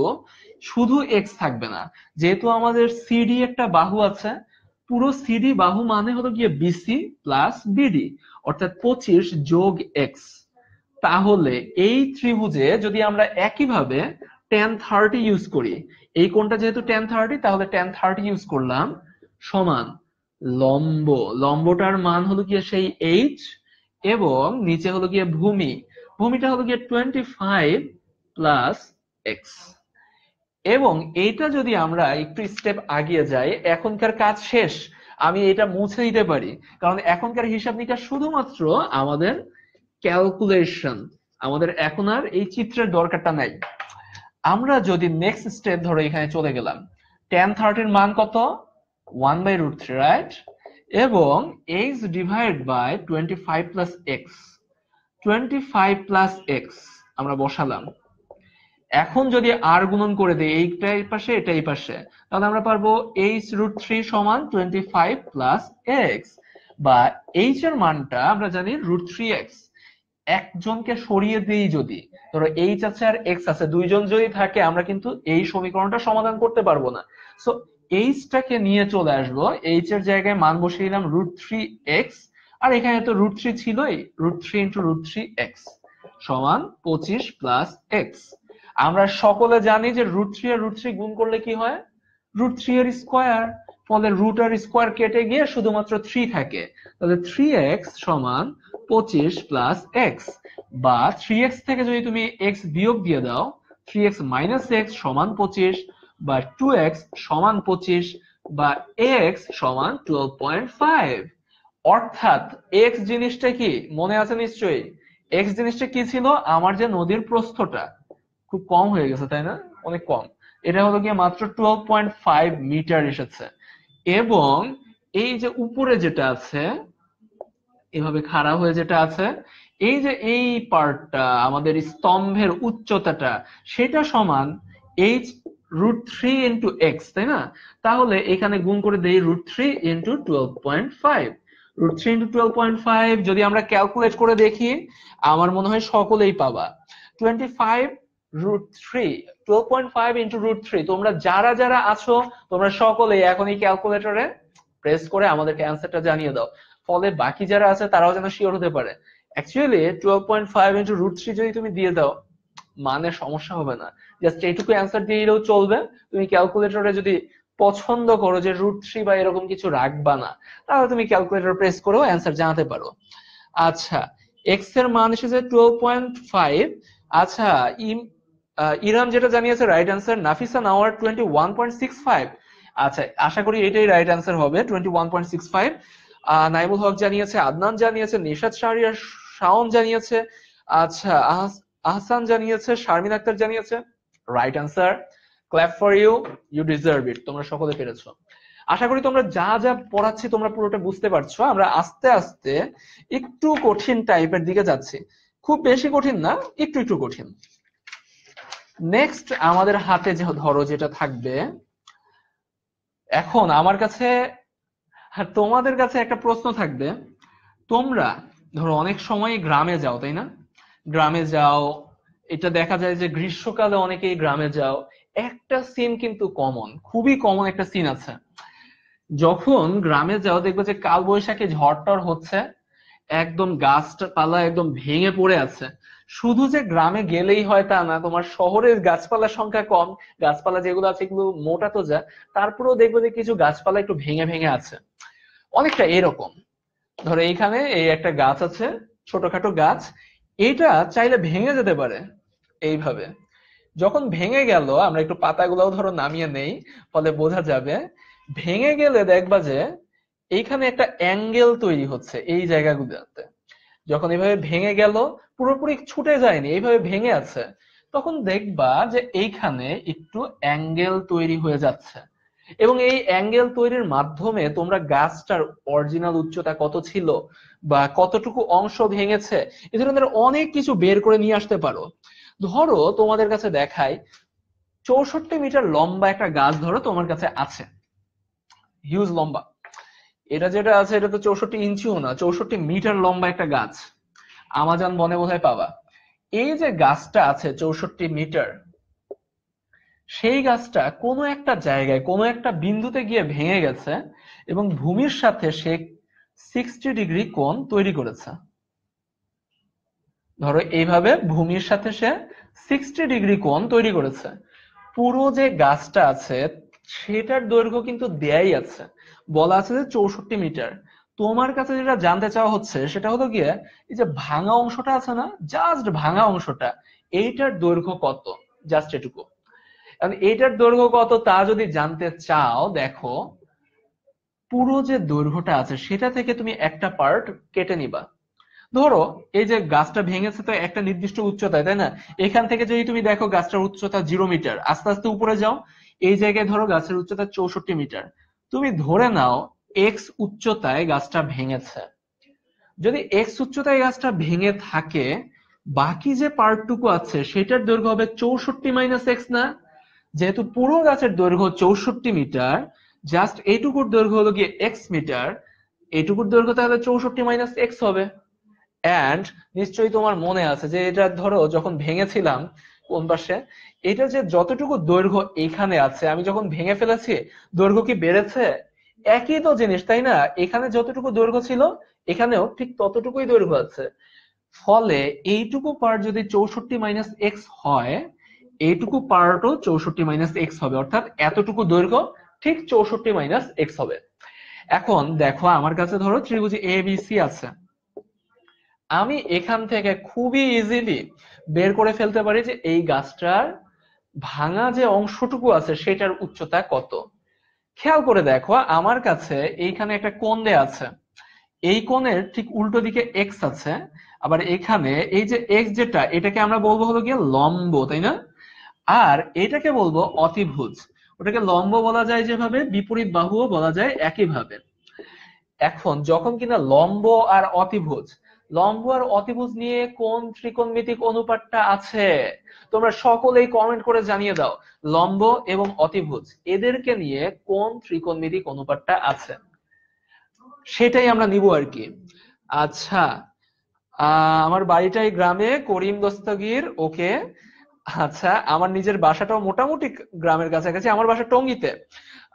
শুধু এক্স থাকবে না যেহেতু আমাদের সিডি একটা বাহু আছে পুরো সিডি বাহু মানে হলো গিয়ে বিসি প্লাস বিডি অর্থাৎ পঁচিশ যোগ এক্স তাহলে এই ত্রিভুজে যদি আমরা একইভাবে টেন থার্টি ইউজ করি এই কোনটা যেহেতু টেন থার্টি তাহলে টেন থার্টি ইউজ করলাম সমান লম্ব লম্বটার মান হলো গিয়ে সেই এইচ এবং নিচে হলো গিয়ে ভূমি ভূমিটা হলো গিয়ে টোয়েন্টি ফাইভ প্লাস এক্স এবং এইটা যদি আমরা একটু স্টেপ আগিয়ে যাই এখনকার কাজ শেষ আমি এটা মুছে দিতে পারি কারণ এখনকার হিসাব নিকাশ শুধুমাত্র আমাদের ক্যালকুলেশন আমাদের এখন আর এই চিত্রের দরকারটা নাই আমরা যদি নেক্সট স্টেপ ধরো এখানে চলে গেলাম টেন থার্টির মান কত one by root three right এবং X divide by twenty five plus X twenty five plus X আমরা বসালাম এখন যদি আর গুণন করে দিই এইটা এই পাশে এটা এই পাশে তাহলে আমরা পারবো এইচ রুট থ্রি সমান টোয়েন্টি ফাইভ প্লাস এক্স বা এইচ এর মানটা আমরা জানি রুট থ্রি এক্স একজনকে সরিয়ে দিই যদি ধরো এইচ আছে আর এক্স আছে দুইজন যদি থাকে আমরা কিন্তু এই সমীকরণটা সমাধান করতে পারবো না সো এইচটাকে নিয়ে চলে আসবো এইচ এর জায়গায় মান বসিয়ে দিলাম রুট থ্রি এক্স আর এখানে তো রুট থ্রি ছিলই root three into root three X সমান পঁচিশ প্লাস এক্স আমরা সকলে জানি যে রুট থ্রি আর রুট থ্রি গুণ করলে কি হয় রুট থ্রি এর স্কোয়ার ফলে রুট আর স্কোয়ার কেটে গিয়ে শুধুমাত্র থ্রি থাকে তাহলে থ্রি এক্স সমান পঁচিশ প্লাস এক্স বা থ্রি এক্স থেকে যদি তুমি এক্স বিয়োগ দিয়ে দাও থ্রি এক্স মাইনাস এক্স সমান পঁচিশ বা টু এক্স সমান পঁচিশ বা এক্স সমান টুয়েলভ পয়েন্ট ফাইভ অর্থাৎ এক্স জিনিসটা কি মনে আছে নিশ্চয়ই এক্স জিনিসটা কি ছিল আমার যে নদীর প্রস্থটা খুব কম হয়ে গেছে তাই না অনেক কম এটা হলো গিয়ে মাত্র টুয়েলভ পয়েন্ট ফাইভ মিটার এসেছে এবং এই যে উপরে যেটা আছে এভাবে খাড়া হয়ে যেটা আছে এই যে এই পার্টটা আমাদের স্তম্ভের উচ্চতাটা সেটা সমান H root three into X তাই না তাহলে এখানে গুণ করে দেই root three into twelve point five root three into twelve point five যদি আমরা ক্যালকুলেট করে দেখি আমার মনে হয় সকলেই পাবা twenty five root three twelve point five into root three তোমরা যারা যারা আছো তোমরা সকলেই এখন এই ক্যালকুলেটরে প্রেস করে আমাদেরকে অ্যান্সারটা জানিয়ে দাও ফলে বাকি যারা আছে তারাও যেন শিওর হতে পারে actually twelve point five into root three যদি তুমি দিয়ে দাও মানে সমস্যা হবে না জাস্ট এইটুকু অ্যান্সার দিয়ে দিলেও চলবে তুমি ক্যালকুলেটরে যদি পছন্দ করো যে রুট থ্রি বা এরকম কিছু রাখবা না তাহলে তুমি ক্যালকুলেটর প্রেস করেও অ্যান্সার জানাতে পারো আচ্ছা এক্স এর মান এসেছে টুয়েলভ পয়েন্ট ফাইভ আচ্ছা ইরাম যেটা জানিয়েছে right answer Nafisa Nawar twenty one point six five আচ্ছা আশা করি এটাই রাইট অ্যান্সার হবে twenty one point six five Naimul Haque জানিয়েছে আদনান জানিয়েছে নিশাদ শাহরিয়ার শাওন জানিয়েছে আচ্ছা আহসান জানিয়েছে শারমিন আক্তার জানিয়েছে right answer clap for you you deserve it তোমরা সকলে পেরেছো আশা করি তোমরা যা যা পড়াচ্ছি তোমরা পুরোটা বুঝতে পারছো আমরা আস্তে আস্তে একটু কঠিন টাইপের দিকে যাচ্ছি খুব বেশি কঠিন না একটু একটু কঠিন নেক্সট আমাদের হাতে যে ধরো যেটা থাকবে এখন আমার কাছে আর তোমাদের কাছে একটা প্রশ্ন থাকবে তোমরা ধরো অনেক সময় গ্রামে যাও তাই না গ্রামে যাও এটা দেখা যায় যে গ্রীষ্মকালে অনেকেই গ্রামে যাও একটা সিন কিন্তু কমন খুবই কমন একটা সিন আছে যখন গ্রামে যাও দেখবে যে কাল বৈশাখে ঝড়টর হচ্ছে একদম গাছপালা একদম ভেঙে পড়ে আছে শুধু যে গ্রামে গেলেই হয় তা না তোমার শহরের গাছপালার সংখ্যা কম গাছপালা যেগুলো আছে এগুলো মোটা তো যা তারপরেও দেখবে যে কিছু গাছপালা একটু ভেঙে ভেঙে আছে অনেকটা এরকম ধরো এইখানে এই একটা গাছ আছে ছোটখাটো গাছ এইটা চাইলে ভেঙে যেতে পারে এইভাবে যখন ভেঙে গেল আমরা একটু পাতাগুলোও ধরো নামিয়ে নেই ফলে বোঝা যাবে ভেঙে গেলে দেখবা যে এইখানে একটা অ্যাঙ্গেল তৈরি হচ্ছে এই জায়গাগুলোতে যখন এইভাবে ভেঙে গেল পুরোপুরি ছুটে যায়নি এইভাবে ভেঙে আছে তখন দেখবা যে এইখানে একটু অ্যাঙ্গেল তৈরি হয়ে যাচ্ছে এবং এই অ্যাঙ্গেল তৈরির মাধ্যমে তোমরা গাছটার অরিজিনাল উচ্চতা কত ছিল বা কতটুকু অংশ ভেঙেছে এ ধরনের অনেক কিছু বের করে নিয়ে আসতে পারো ধরো তোমাদের কাছে দেখায় চৌষট্টি মিটার লম্বা একটা গাছ ধরো তোমার কাছে আছে হিউজ লম্বা এটা যেটা আছে এটা তো চৌষট্টি ইঞ্চিও না চৌষট্টি মিটার লম্বা একটা গাছ আমাজন বনে বোধহয় পাবা এই যে গাছটা আছে চৌষট্টি মিটার সেই গাছটা কোনো একটা জায়গায় কোনো একটা বিন্দুতে গিয়ে ভেঙে গেছে এবং ভূমির সাথে সে সিক্সটি ডিগ্রি কোণ তৈরি করেছে ধরো এইভাবে ভূমির সাথে সে সিক্সটি ডিগ্রি কোণ তৈরি করেছে পুরো যে গাছটা আছে সেটার দৈর্ঘ্য কিন্তু দেয়াই আছে বলা আছে যে চৌষট্টি মিটার তোমার কাছে যেটা জানতে চাওয়া হচ্ছে সেটা হলো গিয়ে এই যে ভাঙা অংশটা আছে না জাস্ট ভাঙা অংশটা এইটার দৈর্ঘ্য কত জাস্ট এটুকু কারণ এটার দৈর্ঘ্য কত তা যদি জানতে চাও দেখো পুরো যে দৈর্ঘ্যটা আছে সেটা থেকে তুমি একটা পার্ট কেটে নিবা ধরো এই যে গাছটা ভেঙেছে তো একটা নির্দিষ্ট উচ্চতায় তাই না এখান থেকে যদি তুমি দেখো গাছটার উচ্চতা জিরো মিটার আস্তে আস্তে উপরে যাও এই জায়গায় ধরো গাছের উচ্চতা চৌষট্টি মিটার তুমি ধরে নাও এক্স উচ্চতায় গাছটা ভেঙেছে যদি এক্স উচ্চতায় গাছটা ভেঙে থাকে বাকি যে পার্টটুকু আছে সেটার দৈর্ঘ্য হবে চৌষট্টি মাইনাস এক্স না যেহেতু পুরো গাছের দৈর্ঘ্য চৌষট্টি মিটার জাস্ট এইটুকুর দৈর্ঘ্য হলো গিয়ে এক্স মিটার এইটুকুর দৈর্ঘ্য তাহলে চৌষট্টি মাইনাস এক্স হবে অ্যান্ড নিশ্চয়ই তোমার মনে আছে যে এটা ধরো যখন ভেঙেছিলাম কোন পাশে এটা যে যতটুকু দৈর্ঘ্য এখানে আছে আমি যখন ভেঙে ফেলেছি দৈর্ঘ্য কি বেড়েছে একই তো জিনিস তাই না এখানে যতটুকু দৈর্ঘ্য ছিল এখানেও ঠিক ততটুকুই দৈর্ঘ্য আছে ফলে এইটুকু পার যদি চৌষট্টি মাইনাস এক্স হয় এইটুকু পার্টও চৌষট্টি মাইনাস এক্স হবে অর্থাৎ এতটুকু দৈর্ঘ্য ঠিক চৌষট্টি মাইনাস এক্স হবে এখন দেখো আমার কাছে ধরো ত্রিভুজ এ বি সি আছে আমি এখান থেকে খুবই ইজিলি বের করে ফেলতে পারি যে এই গাছটার ভাঙা যে অংশটুকু আছে সেটার উচ্চতা কত খেয়াল করে দেখো আমার কাছে এইখানে একটা কোণ দে আছে এই কোণের ঠিক উল্টো দিকে এক্স আছে আবার এখানে এই যে এক্স যেটা এটাকে আমরা বলবো হলো গিয়ে লম্ব তাই না আর এটাকে বলবো অতিভুজ ওটাকে লম্ব বলা যায় যেভাবে বিপরীত বাহুও বলা যায় একইভাবে এখন যখন কিনা লম্ব আর অতিভুজ লম্ব আর অতিভুজ নিয়ে কোন ত্রিকোণমিতিক অনুপাতটা আছে তোমরা সকলেই কমেন্ট করে জানিয়ে দাও লম্ব এবং অতিভুজ এদেরকে নিয়ে কোন ত্রিকোণমিতিক অনুপাতটা আছে সেটাই আমরা নিব আর কি আচ্ছা আমার বাড়িটাই গ্রামে করিম দস্তগীর ওকে আচ্ছা আমার নিজের বাসাটাও মোটামুটি গ্রামের কাছাকাছি আমার বাসা টঙ্গিতে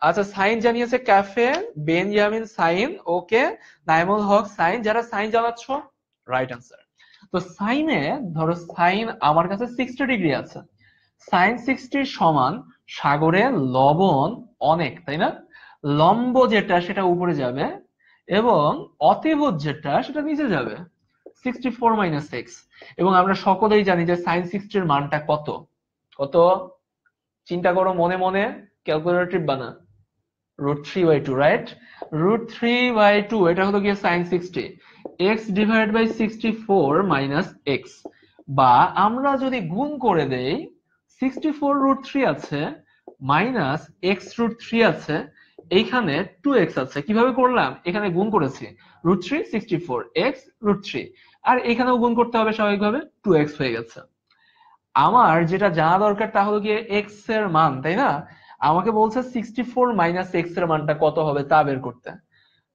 আচ্ছা সাইন জানিয়েছে ক্যাফে Benjamin sine okay Naimul Haque sine যারা সাইন জানাচ্ছ রাইট আনসার তো সাইনে ধরো সাইন আমার কাছে সিক্সটি ডিগ্রি আছে সাইন সিক্সটির সমান সাগরে লবণ অনেক তাই না লম্ব যেটা সেটা উপরে যাবে এবং অতিভুজ যেটা সেটা নিচে যাবে সিক্সটি এবং আমরা সকলেই জানি যে সাইন সিক্সটির মানটা কত কত চিন্তা করো মনে মনে ক্যালকুলেটর বানা root three by two right root three by two এটা হলো গিয়ে sine sixty X divide by sixty four minus X বা আমরা যদি গুণ করে দেই সিক্সটি ফোর রুট থ্রি আছে মাইনাস এক্স রুট থ্রি আছে এইখানে টু এক্স আছে কিভাবে করলাম এখানে গুণ করেছি root three sixty four root root three আর এখানেও গুণ করতে হবে স্বাভাবিকভাবে টু এক্স হয়ে গেছে আমার যেটা জানা দরকার তা হলো গিয়ে x এর মান তাই না আমাকে বলছে সিক্সটি ফোর মাইনাস এক্স এর মানটা কত হবে তা বের করতে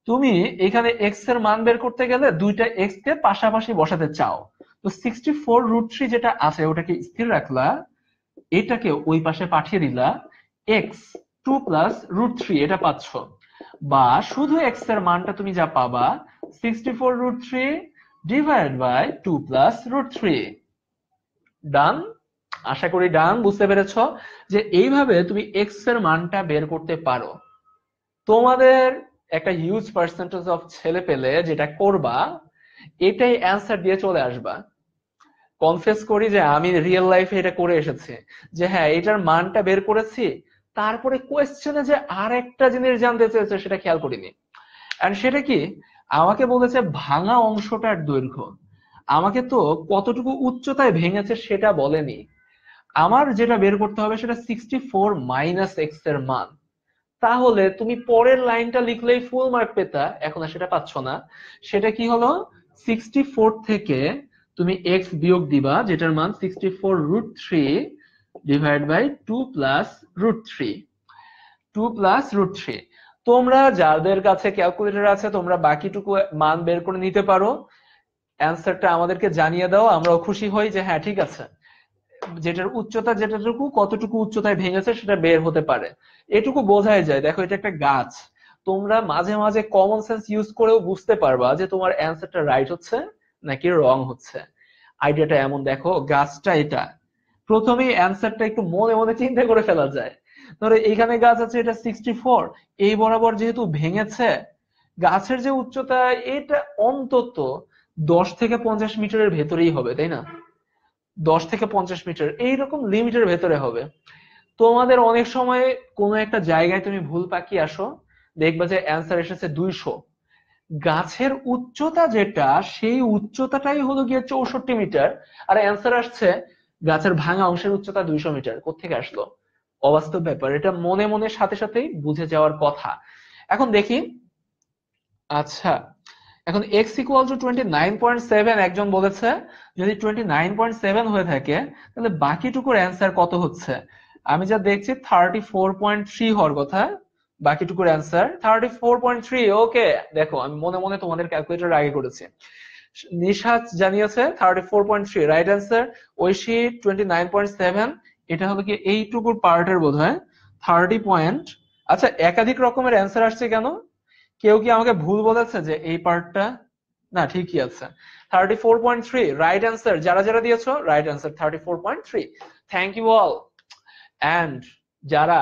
তুমি এখানে এক্স এর মান বের করতে গেলে দুইটা এক্স কে পাশাপাশি বসাতে চাও তো সিক্সটি ফোর রুট থ্রি যেটা আছে ওটাকে স্থির রাখলা এটাকে ওই পাশে পাঠিয়ে দিলা X two plus root three এটা পাচ্ছ বা শুধু x এর মানটা তুমি যা পাবা 64 root 3 divide by 2 plus root 3 done আশা করি ডান বুঝতে পেরেছো যে এইভাবে তুমি x এর মানটা বের করতে পারো তোমাদের একটা হিউজ পার্সেন্টেজ অফ ছেলে পেলে যেটা করবা এটাই অ্যান্সার দিয়ে চলে আসবা কনফেস করি যে আমি রিয়েল লাইফে এটা করে এসেছি যে হ্যাঁ এটার মানটা বের করেছি তারপরে কোয়েশ্চেনে যে আর একটা জিনিস জানতে চেয়েছে সেটা খেয়াল করিনি আর সেটা কি আমাকে বলেছে ভাঙা অংশটার দৈর্ঘ্য আমাকে তো কতটুকু উচ্চতায় ভেঙেছে সেটা বলেনি আমার যেটা বের করতে হবে সেটা সিক্সটি ফোর মাইনাস এক্স এর মান তাহলে তুমি পরের লাইনটা লিখলেই ফুল মার্ক পেতা এখন আর সেটা পাচ্ছ না সেটা কি হলো সিক্সটি ফোর থেকে তুমি এক্স বিয়োগ দিবা যেটার মান sixty four root three divide by two plus root three two plus root three তোমরা যাদের কাছে ক্যালকুলেটর আছে তোমরা বাকিটুকু মান বের করে নিতে পারো অ্যান্সারটা আমাদেরকে জানিয়ে দাও আমরাও খুশি হই যে হ্যাঁ ঠিক আছে যেটার উচ্চতা যেটাটুকু কতটুকু উচ্চতায় ভেঙেছে সেটা বের হতে পারে এটুকু বোঝাই যায় দেখো এটা একটা গাছ তোমরা মাঝে মাঝে কমন সেন্স ইউজ করেও বুঝতে পারবা যে তোমার অ্যান্সারটা রাইট হচ্ছে নাকি রং হচ্ছে আইডিয়াটা এমন দেখো গাছটা এটা প্রথমেই অ্যানসারটা একটু মনে মনে চিন্তা করে ফেলা যায় ধরো এইখানে গাছ আছে এটা সিক্সটি ফোর এই বরাবর যেহেতু ভেঙেছে গাছের যে উচ্চতা এটা অন্তত দশ থেকে পঞ্চাশ মিটারের ভেতরেই হবে তাই না দশ থেকে পঞ্চাশ মিটার এইরকম লিমিটের ভেতরে হবে তোমাদের অনেক সময় কোনো একটা জায়গায় তুমি ভুল পাকি আসো দেখবা যে অ্যান্সার এসেছে দুইশো গাছের উচ্চতা যেটা সেই উচ্চতাটাই হলো গিয়ে চৌষট্টি মিটার আর অ্যান্সার আসছে গাছের ভাঙা অংশের উচ্চতা দুইশো মিটার কোথেকে আসলো অবাস্তব ব্যাপার এটা মনে মনে সাথে সাথেই বুঝে যাওয়ার কথা এখন দেখি আচ্ছা এখন X equal to twenty nine point seven একজন বলেছে যদি টোয়েন্টি নাইন পয়েন্ট সেভেন হয়ে থাকে তাহলে বাকিটুকুর অ্যান্সার কত হচ্ছে আমি যা দেখছি থার্টি ফোর পয়েন্ট থ্রি হওয়ার কথা বাকিটুকুর answer thirty four point three okay দেখো আমি মনে মনে তোমাদের ক্যালকুলেটর আগে করেছি নিশাত জানিয়েছে thirty four point three right answer Oishi twenty nine point seven এটা হলো কি এইটুকুর পার্টের বোধ হয় থার্টি পয়েন্ট আচ্ছা একাধিক রকমের অ্যান্সার আসছে কেন কেউ কি আমাকে ভুল বলেছে যে এই পার্টটা না ঠিকই আছে thirty four point three right answer যারা যারা দিয়েছো right answer thirty four point three thank you all and যারা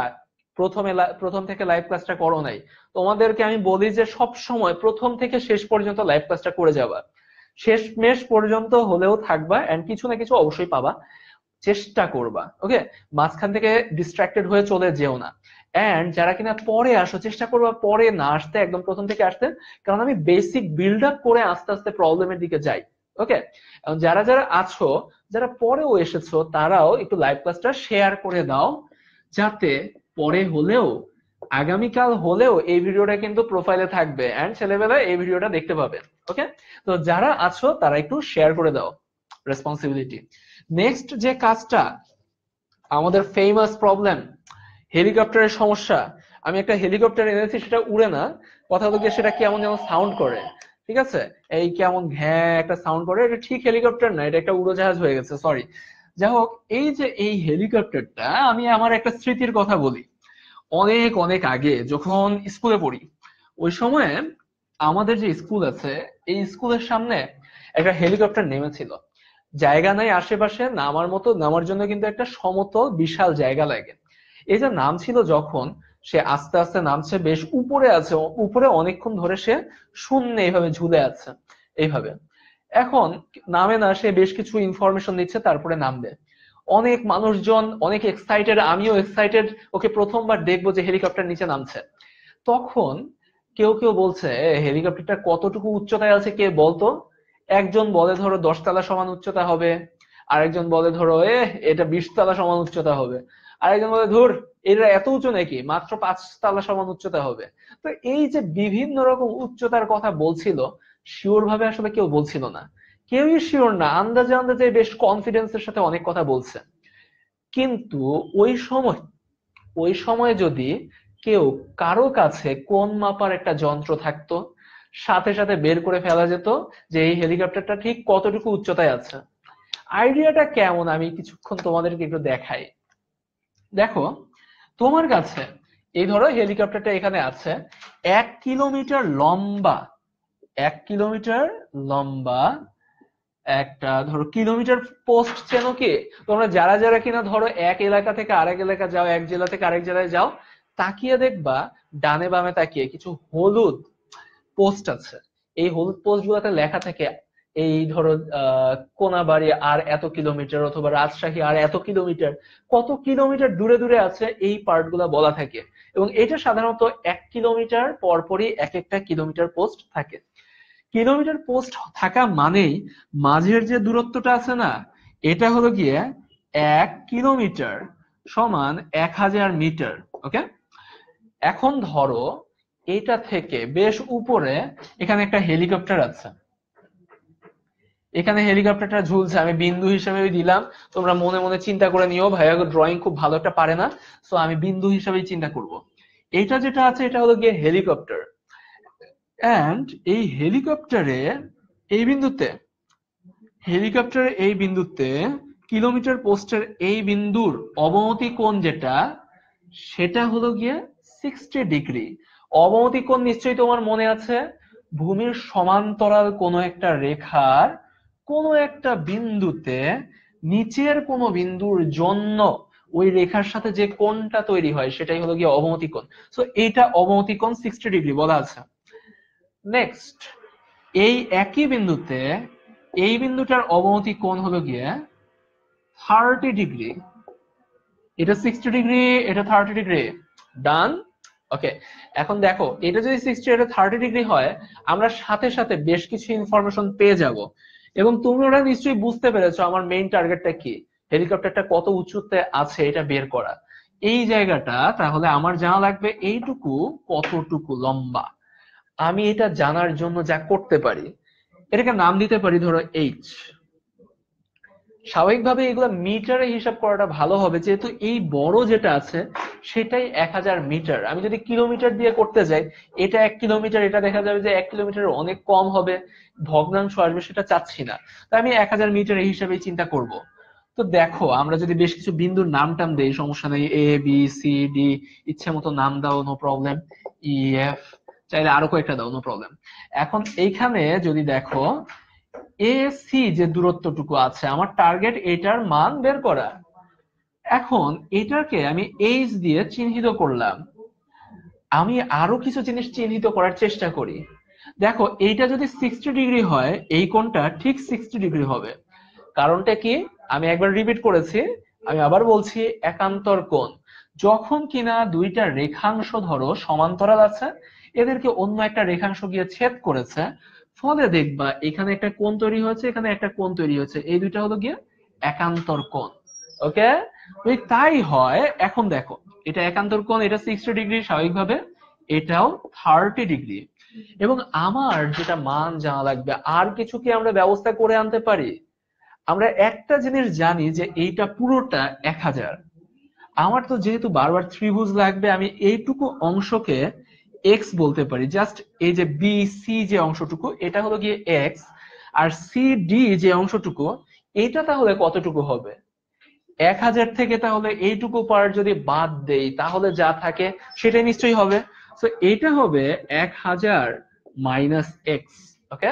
প্রথমে প্রথম থেকে লাইভ ক্লাসটা করো নাই তোমাদেরকে আমি বলি যে সব সময় প্রথম থেকে শেষ পর্যন্ত লাইভ ক্লাসটা করে যাবা শেষ মেশ পর্যন্ত হলেও থাকবা অ্যান্ড কিছু না কিছু অবশ্যই পাবা চেষ্টা করবা ওকে মাঝখান থেকে ডিস্ট্রাক্টেড হয়ে চলে যেও না অ্যান্ড যারা কিনা পরে আসো চেষ্টা করবা পরে না আসতে একদম প্রথম থেকে আসতে কারণ আমি বেসিক বিল্ড আপ করে আস্তে আস্তে প্রবলেমের দিকে যাই ওকে যারা যারা আছো যারা পরেও এসেছো তারাও একটু লাইভ ক্লাসটা শেয়ার করে দাও যাতে পরে হলেও আগামীকাল হলেও এই ভিডিওটা কিন্তু প্রোফাইলে থাকবে অ্যান্ড ছেলেবেলায় এই ভিডিওটা দেখতে পাবে ওকে তো যারা আছো তারা একটু শেয়ার করে দাও রেসপন্সিবিলিটি নেক্সট যে কাজটা আমাদের ফেমাস প্রবলেম হেলিকপ্টারের সমস্যা আমি একটা হেলিকপ্টার এনেছি সেটা উড়ে না কথা বলতে সেটা কেমন যেমন সাউন্ড করে ঠিক আছে এই কেমন ঘ্যাঁ একটা সাউন্ড করে এটা ঠিক হেলিকপ্টার না এটা একটা উড়োজাহাজ হয়ে গেছে সরি যাই হোক এই যে এই হেলিকপ্টারটা আমি আমার একটা স্মৃতির কথা বলি অনেক অনেক আগে যখন স্কুলে পড়ি ওই সময়ে আমাদের যে স্কুল আছে এই স্কুলের সামনে একটা হেলিকপ্টার নেমেছিল জায়গা নাই আশেপাশে নামার মতো নামার জন্য কিন্তু একটা সমতল বিশাল জায়গা লাগে এই যে নাম ছিল যখন সে আস্তে আস্তে নামছে বেশ উপরে আছে উপরে অনেকক্ষণ ধরে সে শূন্য এইভাবে ঝুলে আছে এইভাবে এখন নামে না সে বেশ কিছু ইনফরমেশন দিচ্ছে তারপরে নামবে অনেক মানুষজন অনেক এক্সাইটেড আমিও এক্সাইটেড ওকে প্রথমবার দেখবো যে হেলিকপ্টার নিচে নামছে তখন কেউ কেউ বলছে হেলিকপ্টারটা কতটুকু উচ্চতায় আছে কে বলতো একজন বলে ধরো দশতলা সমান উচ্চতা হবে আরেকজন বলে ধরো এ এটা বিশ সমান উচ্চতা হবে আরেকজন বলে ধর এটা এত উঁচু নাকি মাত্র পাঁচ তালা সমান উচ্চতা হবে তো এই যে বিভিন্ন রকম উচ্চতার কথা বলছিল শিওর ভাবে আসলে কেউ বলছিল না কেউই শিওর না আন্দাজে আন্দাজে বেশ কনফিডেন্সের সাথে অনেক কথা বলছে কিন্তু ওই সময় ওই সময় যদি কেউ কারো কাছে কোন মাপার একটা যন্ত্র থাকতো সাথে সাথে বের করে ফেলা যেত যে এই হেলিকপ্টারটা ঠিক কতটুকু উচ্চতায় আছে আইডিয়াটা কেমন আমি কিছুক্ষণ তোমাদেরকে একটু দেখাই দেখো তোমার কাছে এই ধরো হেলিকপ্টারটা এখানে আছে এক কিলোমিটার লম্বা এক কিলোমিটার লম্বা একটা ধরো কিলোমিটার পোস্ট চেনো কি তোমরা যারা যারা কিনা ধরো এক এলাকা থেকে আরেক এলাকা যাও এক জেলা থেকে আরেক জেলায় যাও তাকিয়ে দেখবা ডানে বামে তাকিয়ে কিছু হলুদ পোস্ট আছে এই হলুদ পোস্ট গুলাতে লেখা থাকে এই ধরো কোনাবাড়ি আর এত কিলোমিটার অথবা রাজশাহী আর এত কিলোমিটার কত কিলোমিটার দূরে দূরে আছে এই পার্ট বলা থাকে এবং এটা সাধারণত এক কিলোমিটার পরপরই এক একটা কিলোমিটার পোস্ট থাকে কিলোমিটার পোস্ট থাকা মানেই মাঝের যে দূরত্বটা আছে না এটা হলো গিয়ে এক কিলোমিটার সমান এক হাজার মিটার ওকে এখন ধরো এটা থেকে বেশ উপরে এখানে একটা হেলিকপ্টার আছে এখানে হেলিকপ্টারটা ঝুলছে আমি বিন্দু হিসেবে দিলাম তোমরা মনে মনে চিন্তা করে নিও ভাইয়া ড্রয়িং খুব ভালো একটা পারে না সো আমি বিন্দু হিসেবে চিন্তা করব এটা যেটা আছে এটা হলো গিয়ে হেলিকপ্টার অ্যান্ড এই হেলিকপ্টারে এই বিন্দুতে হেলিকপ্টার এই বিন্দুতে কিলোমিটার পোস্টের এই বিন্দুর অবনতি কোণ যেটা সেটা হলো গিয়ে সিক্সটি ডিগ্রি অবনতি কোণ নিশ্চয়ই তোমার মনে আছে ভূমির সমান্তরাল কোনো একটা রেখার কোনো একটা বিন্দুতে নিচের কোনো বিন্দুর জন্য ওই রেখার সাথে যে কোণটা তৈরি হয় সেটাই হলো গিয়ে অবনতি কোণ সো এটা অবনতি কোণ সিক্সটি ডিগ্রি বলা আছে নেক্সট এই একই বিন্দুতে এই বিন্দুটার অবনতি কোণ হলো গিয়ে থার্টি ডিগ্রি এটা সিক্সটি ডিগ্রি এটা থার্টি ডিগ্রি ডান ওকে এখন দেখো এটা যদি সিক্সটি এটা থার্টি ডিগ্রি হয় আমরা সাথে সাথে বেশ কিছু ইনফরমেশন পেয়ে যাব এবং তুমি ওরা নিশ্চয়ই বুঝতে পেরেছো আমার মেইন টার্গেটটা কি হেলিকপ্টারটা কত উচ্চতে আছে এটা বের করা এই জায়গাটা তাহলে আমার জানা লাগবে এইটুকু কতটুকু লম্বা আমি এটা জানার জন্য যা করতে পারি এটাকে নাম দিতে পারি ধরো এইচ স্বাভাবিকভাবে এগুলো মিটারে হিসাব করাটা ভালো হবে যেহেতু এই বড় যেটা আছে সেটাই এক হাজার মিটার আমি যদি কিলোমিটার দিয়ে করতে যাই এটা এক কিলোমিটার এটা দেখা যাবে যে এক কিলোমিটার অনেক কম হবে ভগ্নাংশ আসবে সেটা চাচ্ছি না তো আমি এক হাজার মিটার এই হিসাবে চিন্তা করব তো দেখো আমরা যদি বেশ কিছু বিন্দুর নাম টাম দেই সমস্যা নেই এ বি সি ডি ইচ্ছে মতো নাম দাও নো প্রবলেম ই এফ চাইলে আরো কয়েকটা দাও নো প্রবলেম এখন এইখানে যদি দেখো এসি যে দূরত্বটুকু আছে আমার টার্গেট এটার মান বের করা এখন এটাকে আমি এইচ দিয়ে চিহ্নিত করলাম আমি আরো কিছু জিনিস চিহ্নিত করার চেষ্টা করি দেখো এইটা যদি সিক্সটি ডিগ্রি হয় এই কোণটা ঠিক সিক্সটি ডিগ্রি হবে কারণটা কি আমি একবার রিপিট করেছি আমি আবার বলছি একান্তর কোণ যখন কিনা দুইটা রেখাংশ ধরো সমান্তরাল আছে এদেরকে অন্য একটা রেখাংশ গিয়ে ছেদ করেছে ফলে দেখবা এখানে একটা কোণ তৈরি হয়েছে এখানে একটা কোণ তৈরি হয়েছে এই দুইটা হলো গিয়ে একান্তর কোণ ওকে যদি তাই হয় এখন দেখো এটা একান্তর কোণ এটা সিক্সটি ডিগ্রি স্বাভাবিকভাবে এটাও থার্টি ডিগ্রি এবং আমার যেটা মান জানা লাগবে আর কিছু কি আমরা ব্যবস্থা করে আনতে পারি আমরা একটা জিনিস জানি যে এইটা পুরোটা এক হাজার আমার তো যেহেতু বারবার ত্রিভুজ লাগবে আমি এইটুকু অংশকে এক্স বলতে পারি জাস্ট এই যে বি সি যে অংশটুকু এটা হলো গিয়ে এক্স আর সি ডি যে অংশটুকু এটা তাহলে কতটুকু হবে এক হাজার থেকে তাহলে এইটুকু পার্ট যদি বাদ দেই তাহলে যা থাকে সেটাই নিশ্চয়ই হবে তো এটা হবে এক হাজার মাইনাস এক্স ওকে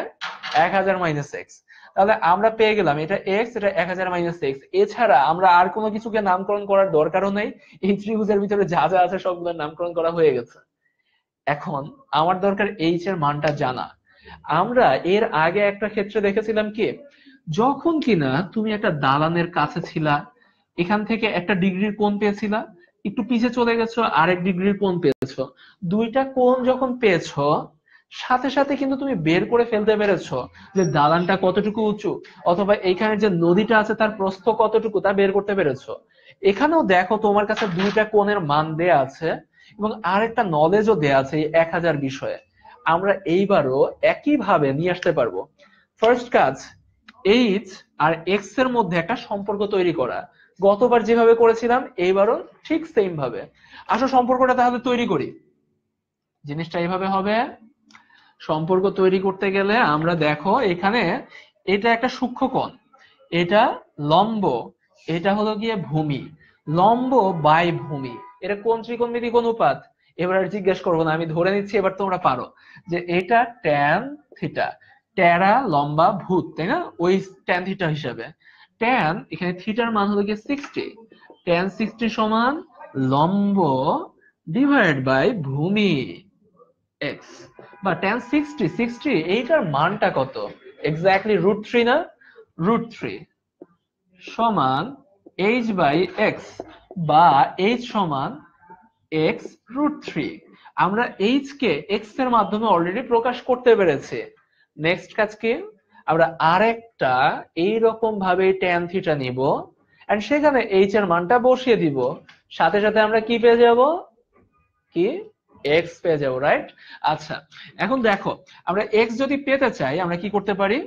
এক হাজার মাইনাস এক্স তাহলে আমরা পেয়ে গেলাম এটা এক্স এটা এক হাজার মাইনাস এক্স এছাড়া আমরা আর কোনো কিছুকে নামকরণ করার দরকারও নেই এই ত্রিভুজের ভিতরে যা যা আছে সবগুলোর নামকরণ করা হয়ে গেছে এখন আমার দরকার এইচ এর মানটা জানা আমরা এর আগে একটা ক্ষেত্রে দেখেছিলাম কি যখন কিনা তুমি একটা দালানের কাছে ছিলা এখান থেকে একটা ডিগ্রির কোণ পেয়েছিলা একটু পিছে চলে গেছো আরেক ডিগ্রির কোণ পেয়েছো দুইটা কোণ যখন পেয়েছো সাথে সাথে কিন্তু তুমি বের করে ফেলতে পেরেছ যে দালানটা কতটুকু উঁচু অথবা এইখানে যে নদীটা আছে তার প্রস্থ কতটুকু তা বের করতে পেরেছ এখানেও দেখো তোমার কাছে দুইটা কোণের মান দেয়া আছে এবং আর একটা নলেজও দেয়া আছে এক হাজার বিষয়ে আমরা এইবারও একইভাবে নিয়ে আসতে পারবো ফার্স্ট কাজ এইচ আর এক্স এর মধ্যে একটা সম্পর্ক তৈরি করা গতবার যেভাবে করেছিলাম এইবারও ঠিক সেম ভাবে আসো সম্পর্কটা তাহলে তৈরি করি জিনিসটা এইভাবে হবে সম্পর্ক তৈরি করতে গেলে আমরা দেখো এখানে এটা একটা সূক্ষ্মকোণ এটা লম্ব এটা হলো গিয়ে ভূমি লম্ব বাই ভূমি এটা কোন কোন অনুপাত এবার আর জিজ্ঞেস করবো না আমি ধরে নিচ্ছি এবার তোমরা পারো যে এটা ট্যান থিটা ট্যারা লম্বা ভূত তাই না ওই ট্যান থিটা হিসাবে ট্যান এখানে থিটার মান হলো গিয়ে সিক্সটি ট্যান সিক্সটি সমান লম্ব ডিভাইড বাই ভূমি এক্স বা ট্যান সিক্সটি সিক্সটি এইটার মানটা কত এক্স্যাক্টলি রুট থ্রি না রুট থ্রি সমান এইচ বাই এক্স বা এইচ সমান এক্স রুট থ্রি আমরা এইচ কে এক্স এর মাধ্যমে অলরেডি প্রকাশ করতে পেরেছি নেক্সট কাজ কি আমরা আরেকটা এইরকম ভাবে ট্যান থিটা নিব এন্ড সেখানে এইচ এর মানটা বসিয়ে দিব সাথে সাথে আমরা কি পেয়ে যাব কি এক্স পেয়ে যাব রাইট আচ্ছা এখন দেখো আমরা এক্স যদি পেতে চাই আমরা কি করতে পারি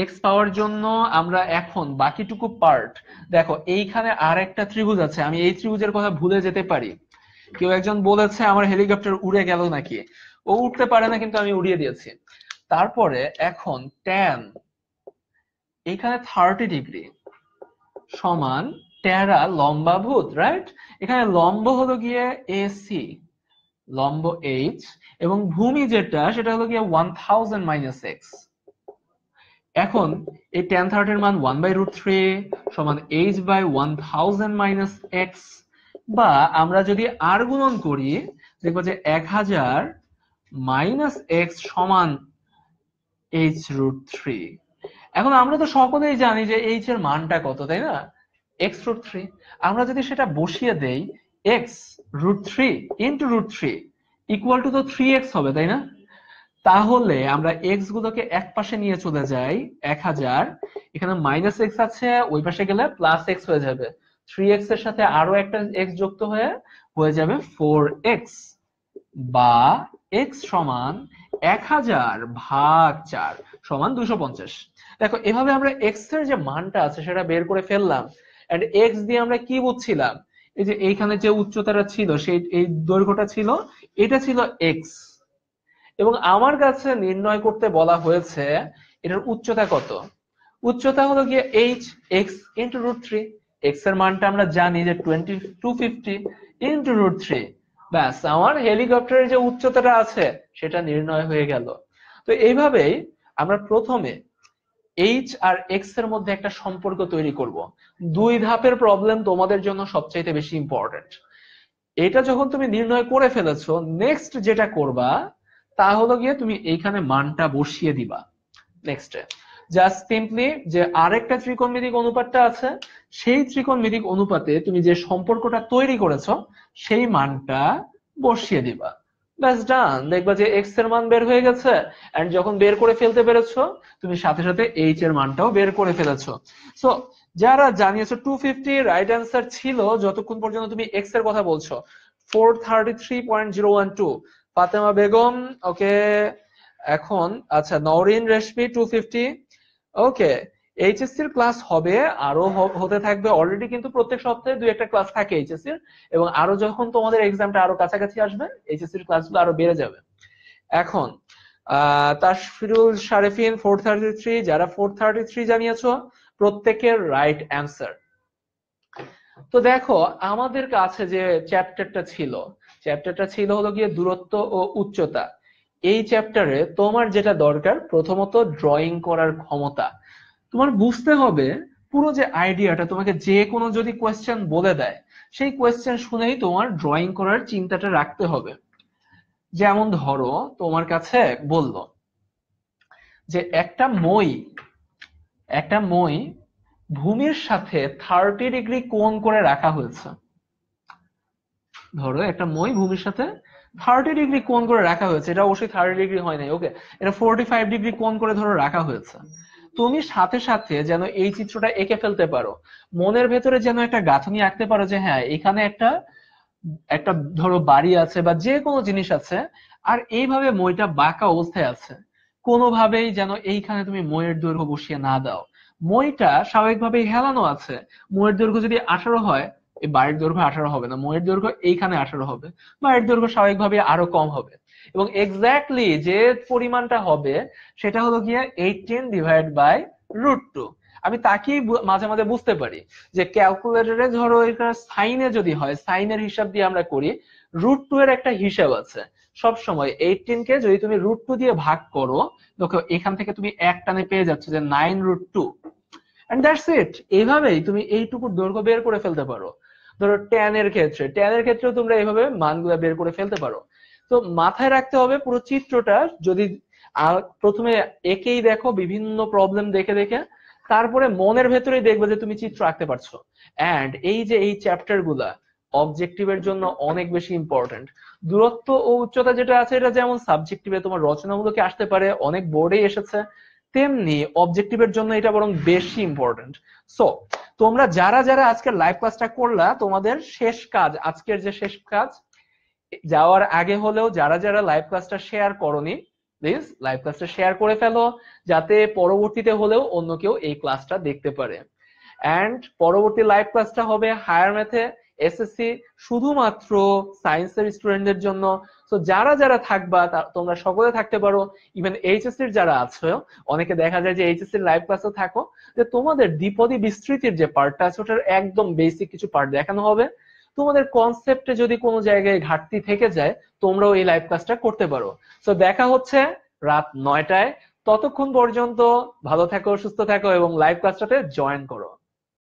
এক্স পাওয়ার জন্য আমরা এখন বাকিটুকু পার্ট দেখো এইখানে আর একটা ত্রিভুজ আছে আমি এই ত্রিভুজের কথা ভুলে যেতে পারি কেউ একজন বলেছে আমার হেলিকপ্টার উড়ে গেল নাকি ও উঠতে পারে না কিন্তু আমি উড়িয়ে দিয়েছি তারপরে এখন ট্যান এখানে থার্টি ডিগ্রি সমান ট্যারা লম্বা ভূত রাইট এখানে লম্ব হলো গিয়ে এসি লম্ব এইচ এবং ভূমি যেটা সেটা হলো গিয়ে ওয়ান থাউজেন্ড মাইনাস এক্স এখন এই টেন থার্টির মান ওয়ান বাই রুট থ্রি সমান H by one thousand minus X বা আমরা যদি আর গুণন করি দেখবো যে এক হাজার মাইনাস এক্স সমান এইচ রুট থ্রি এখন আমরা তো সকলেই জানি যে এইচ এর মানটা কত তাই না এক্স রুট থ্রি আমরা যদি সেটা বসিয়ে দেই X root three into root three equal to তো থ্রি এক্স হবে তাই না তাহলে আমরা এক্স গুলোকে এক পাশে নিয়ে চলে যাই এক হাজার এখানে মাইনাস এক্স আছে ওই পাশে গেলে প্লাস এক্স হয়ে যাবে থ্রি এক্স এর সাথে আরো একটা এক্স যুক্ত হয়ে হয়ে যাবে ফোর এক্স বা এক্স সমান এক হাজার ভাগ চার সমান দুশো পঞ্চাশ দেখো এভাবে আমরা এক্স এর যে মানটা আছে সেটা বের করে ফেললাম এন্ড এক্স দিয়ে আমরা কি বুঝছিলাম এই যে এইখানে যে উচ্চতাটা ছিল সেই এই দৈর্ঘ্যটা ছিল এটা ছিল এক্স এবং আমার কাছে নির্ণয় করতে বলা হয়েছে এটার উচ্চতা কত উচ্চতা হলো গিয়ে H X into root three X এর মানটা আমরা জানি যে twenty two fifty into root three ব্যাস আমার হেলিকপ্টারের যে উচ্চতাটা আছে সেটা নির্ণয় হয়ে গেল তো এইভাবেই আমরা প্রথমে এইচ আর এক্স এর মধ্যে একটা সম্পর্ক তৈরি করব দুই ধাপের প্রবলেম তোমাদের জন্য সবচাইতে বেশি ইম্পর্টেন্ট এটা যখন তুমি নির্ণয় করে ফেলেছো নেক্সট যেটা করবা তা হলো গিয়ে তুমি এইখানে মানটা বসিয়ে দিবা নেক্সট জাস্ট সিম্পলি যে আরেকটা ত্রিকোণমিতিক অনুপাতটা আছে সেই ত্রিকোণমিতিক অনুপাতে তুমি যে সম্পর্কটা তৈরি করেছো সেই মানটা বসিয়ে দিবা ব্যাস ডান দেখবা যে এক্স এর মান বের হয়ে গেছে এন্ড যখন বের করে ফেলতে পেরেছো তুমি সাথে সাথে এইচ এর মানটাও বের করে ফেলেছ সো যারা জানিয়েছো টু ফিফটি রাইট অ্যান্সার ছিল যতক্ষণ পর্যন্ত তুমি এক্স এর কথা বলছো four thirty three point zero one two Fatema Begum okay এখন আচ্ছা Naureen Reshmi two fifty okay এইচএসসির ক্লাস হবে আরো হতে থাকবে অলরেডি কিন্তু প্রত্যেক সপ্তাহে দুই একটা ক্লাস থাকে এইচএসসির এবং আরো যখন তোমাদের এক্সামটা আরো কাছাকাছি আসবে এইচএসসির ক্লাসগুলো আরো বেড়ে যাবে এখন Tashfirul Sharefin four thirty three যারা ফোর থার্টি থ্রি জানিয়েছ প্রত্যেকের রাইট অ্যান্সার তো দেখো আমাদের কাছে যে চ্যাপ্টারটা ছিল চ্যাপ্টারটা ছিল হলো গিয়ে দূরত্ব ও উচ্চতা এই চ্যাপ্টারে তোমার যেটা দরকার প্রথমত ড্রয়িং করার ক্ষমতা তোমার বুঝতে হবে পুরো যে আইডিয়াটা তোমাকে যে কোনো যদি কোয়েশ্চেন বলে দেয় সেই কোয়েশ্চেন শুনেই তোমার ড্রয়িং করার চিন্তাটা রাখতে হবে যেমন ধরো তোমার কাছে বলল যে একটা মই একটা মই ভূমির সাথে থার্টি ডিগ্রি কোণ করে রাখা হয়েছে ধরো একটা মই ভূমির সাথে থার্টি ডিগ্রি কোন করে রাখা হয়েছে এটা অবশ্যই থার্টি ডিগ্রি হয় নাই ওকে এটা ফোরটি ফাইভ ডিগ্রি কোন করে ধরো রাখা হয়েছে তুমি সাথে সাথে যেন এই চিত্রটা এঁকে ফেলতে পারো মনের ভেতরে যেন একটা গাঁথনি আঁকতে পারো যে হ্যাঁ এখানে একটা একটা ধরো বাড়ি আছে বা যে কোনো জিনিস আছে আর এইভাবে মইটা বাঁকা অবস্থায় আছে কোনোভাবেই যেন এইখানে তুমি ময়ের দৈর্ঘ্য বসিয়ে না দাও মইটা স্বাভাবিকভাবে হেলানো আছে মইয়ের দৈর্ঘ্য যদি আঠারো হয় এই বাড়ির দৈর্ঘ্য আঠারো হবে না মোয়ের দৈর্ঘ্য এইখানে আঠারো হবে বাড়ির দৈর্ঘ্য স্বাভাবিকভাবে আরো কম হবে এবং এক্স্যাক্টলি যে পরিমাণটা হবে সেটা হলো গিয়ে eighteen divide by root two আমি তাকেই মাঝে মাঝে বুঝতে পারি যে ক্যালকুলেটরে ধরো এটা সাইনে যদি হয় সাইনের হিসাব দিয়ে আমরা করি রুট টু এর একটা হিসাব আছে সব সময় এইটিন কে যদি তুমি রুট টু দিয়ে ভাগ করো দেখো এখান থেকে তুমি এক টানে পেয়ে যাচ্ছ যে nine root two and that's it এইভাবেই তুমি এইটুকু দৈর্ঘ্য বের করে ফেলতে পারো ধরো টেন এর ক্ষেত্রে টেন এর ক্ষেত্রেও তোমরা এইভাবে মানগুলা বের করে ফেলতে পারো তো মাথায় রাখতে হবে পুরো চিত্রটা যদি প্রথমে একেই দেখো বিভিন্ন প্রবলেম দেখে দেখে তারপরে মনের ভেতরেই দেখবে যে তুমি চিত্র আঁকতে পারছো অ্যান্ড এই যে এই চ্যাপ্টার গুলা অবজেক্টিভের জন্য অনেক বেশি ইম্পর্টেন্ট দূরত্ব ও উচ্চতা যেটা আছে এটা যেমন সাবজেক্টিভে তোমার রচনাগুলোকে আসতে পারে অনেক বোর্ডে এসেছে তেমনি অবজেক্টিভের জন্য এটা বরং বেশি ইম্পর্টেন্ট সো তোমরা যারা যারা আজকের লাইভ ক্লাসটা করলা তোমাদের শেষ কাজ আজকের যে শেষ কাজ যাওয়ার আগে হলেও যারা যারা লাইভ ক্লাসটা শেয়ার করনি প্লিজ লাইভ ক্লাসটা শেয়ার করে ফেলো যাতে পরবর্তীতে হলেও অন্য কেউ এই ক্লাসটা দেখতে পারে অ্যান্ড পরবর্তী লাইভ ক্লাসটা হবে হায়ার ম্যাথে এসএসসি শুধুমাত্র সায়েন্সের স্টুডেন্টদের জন্য তো যারা যারা থাকবা তোমরা সকলে থাকতে পারো ইভেন এইচএসসির যারা আছো অনেকে দেখা যায় যে এইচএসসির লাইভ ক্লাসে থাকো যে তোমাদের দ্বিপদী বিস্তৃতির যে পার্টটা আছে ওটার একদম বেসিক কিছু পার্ট দেখানো হবে তোমাদের কনসেপ্টে যদি কোনো জায়গায় ঘাটতি থেকে যায় তোমরাও এই লাইভ ক্লাসটা করতে পারো তো দেখা হচ্ছে রাত নয়টায় ততক্ষণ পর্যন্ত ভালো থাকো সুস্থ থাকো এবং লাইভ ক্লাসটাতে জয়েন করো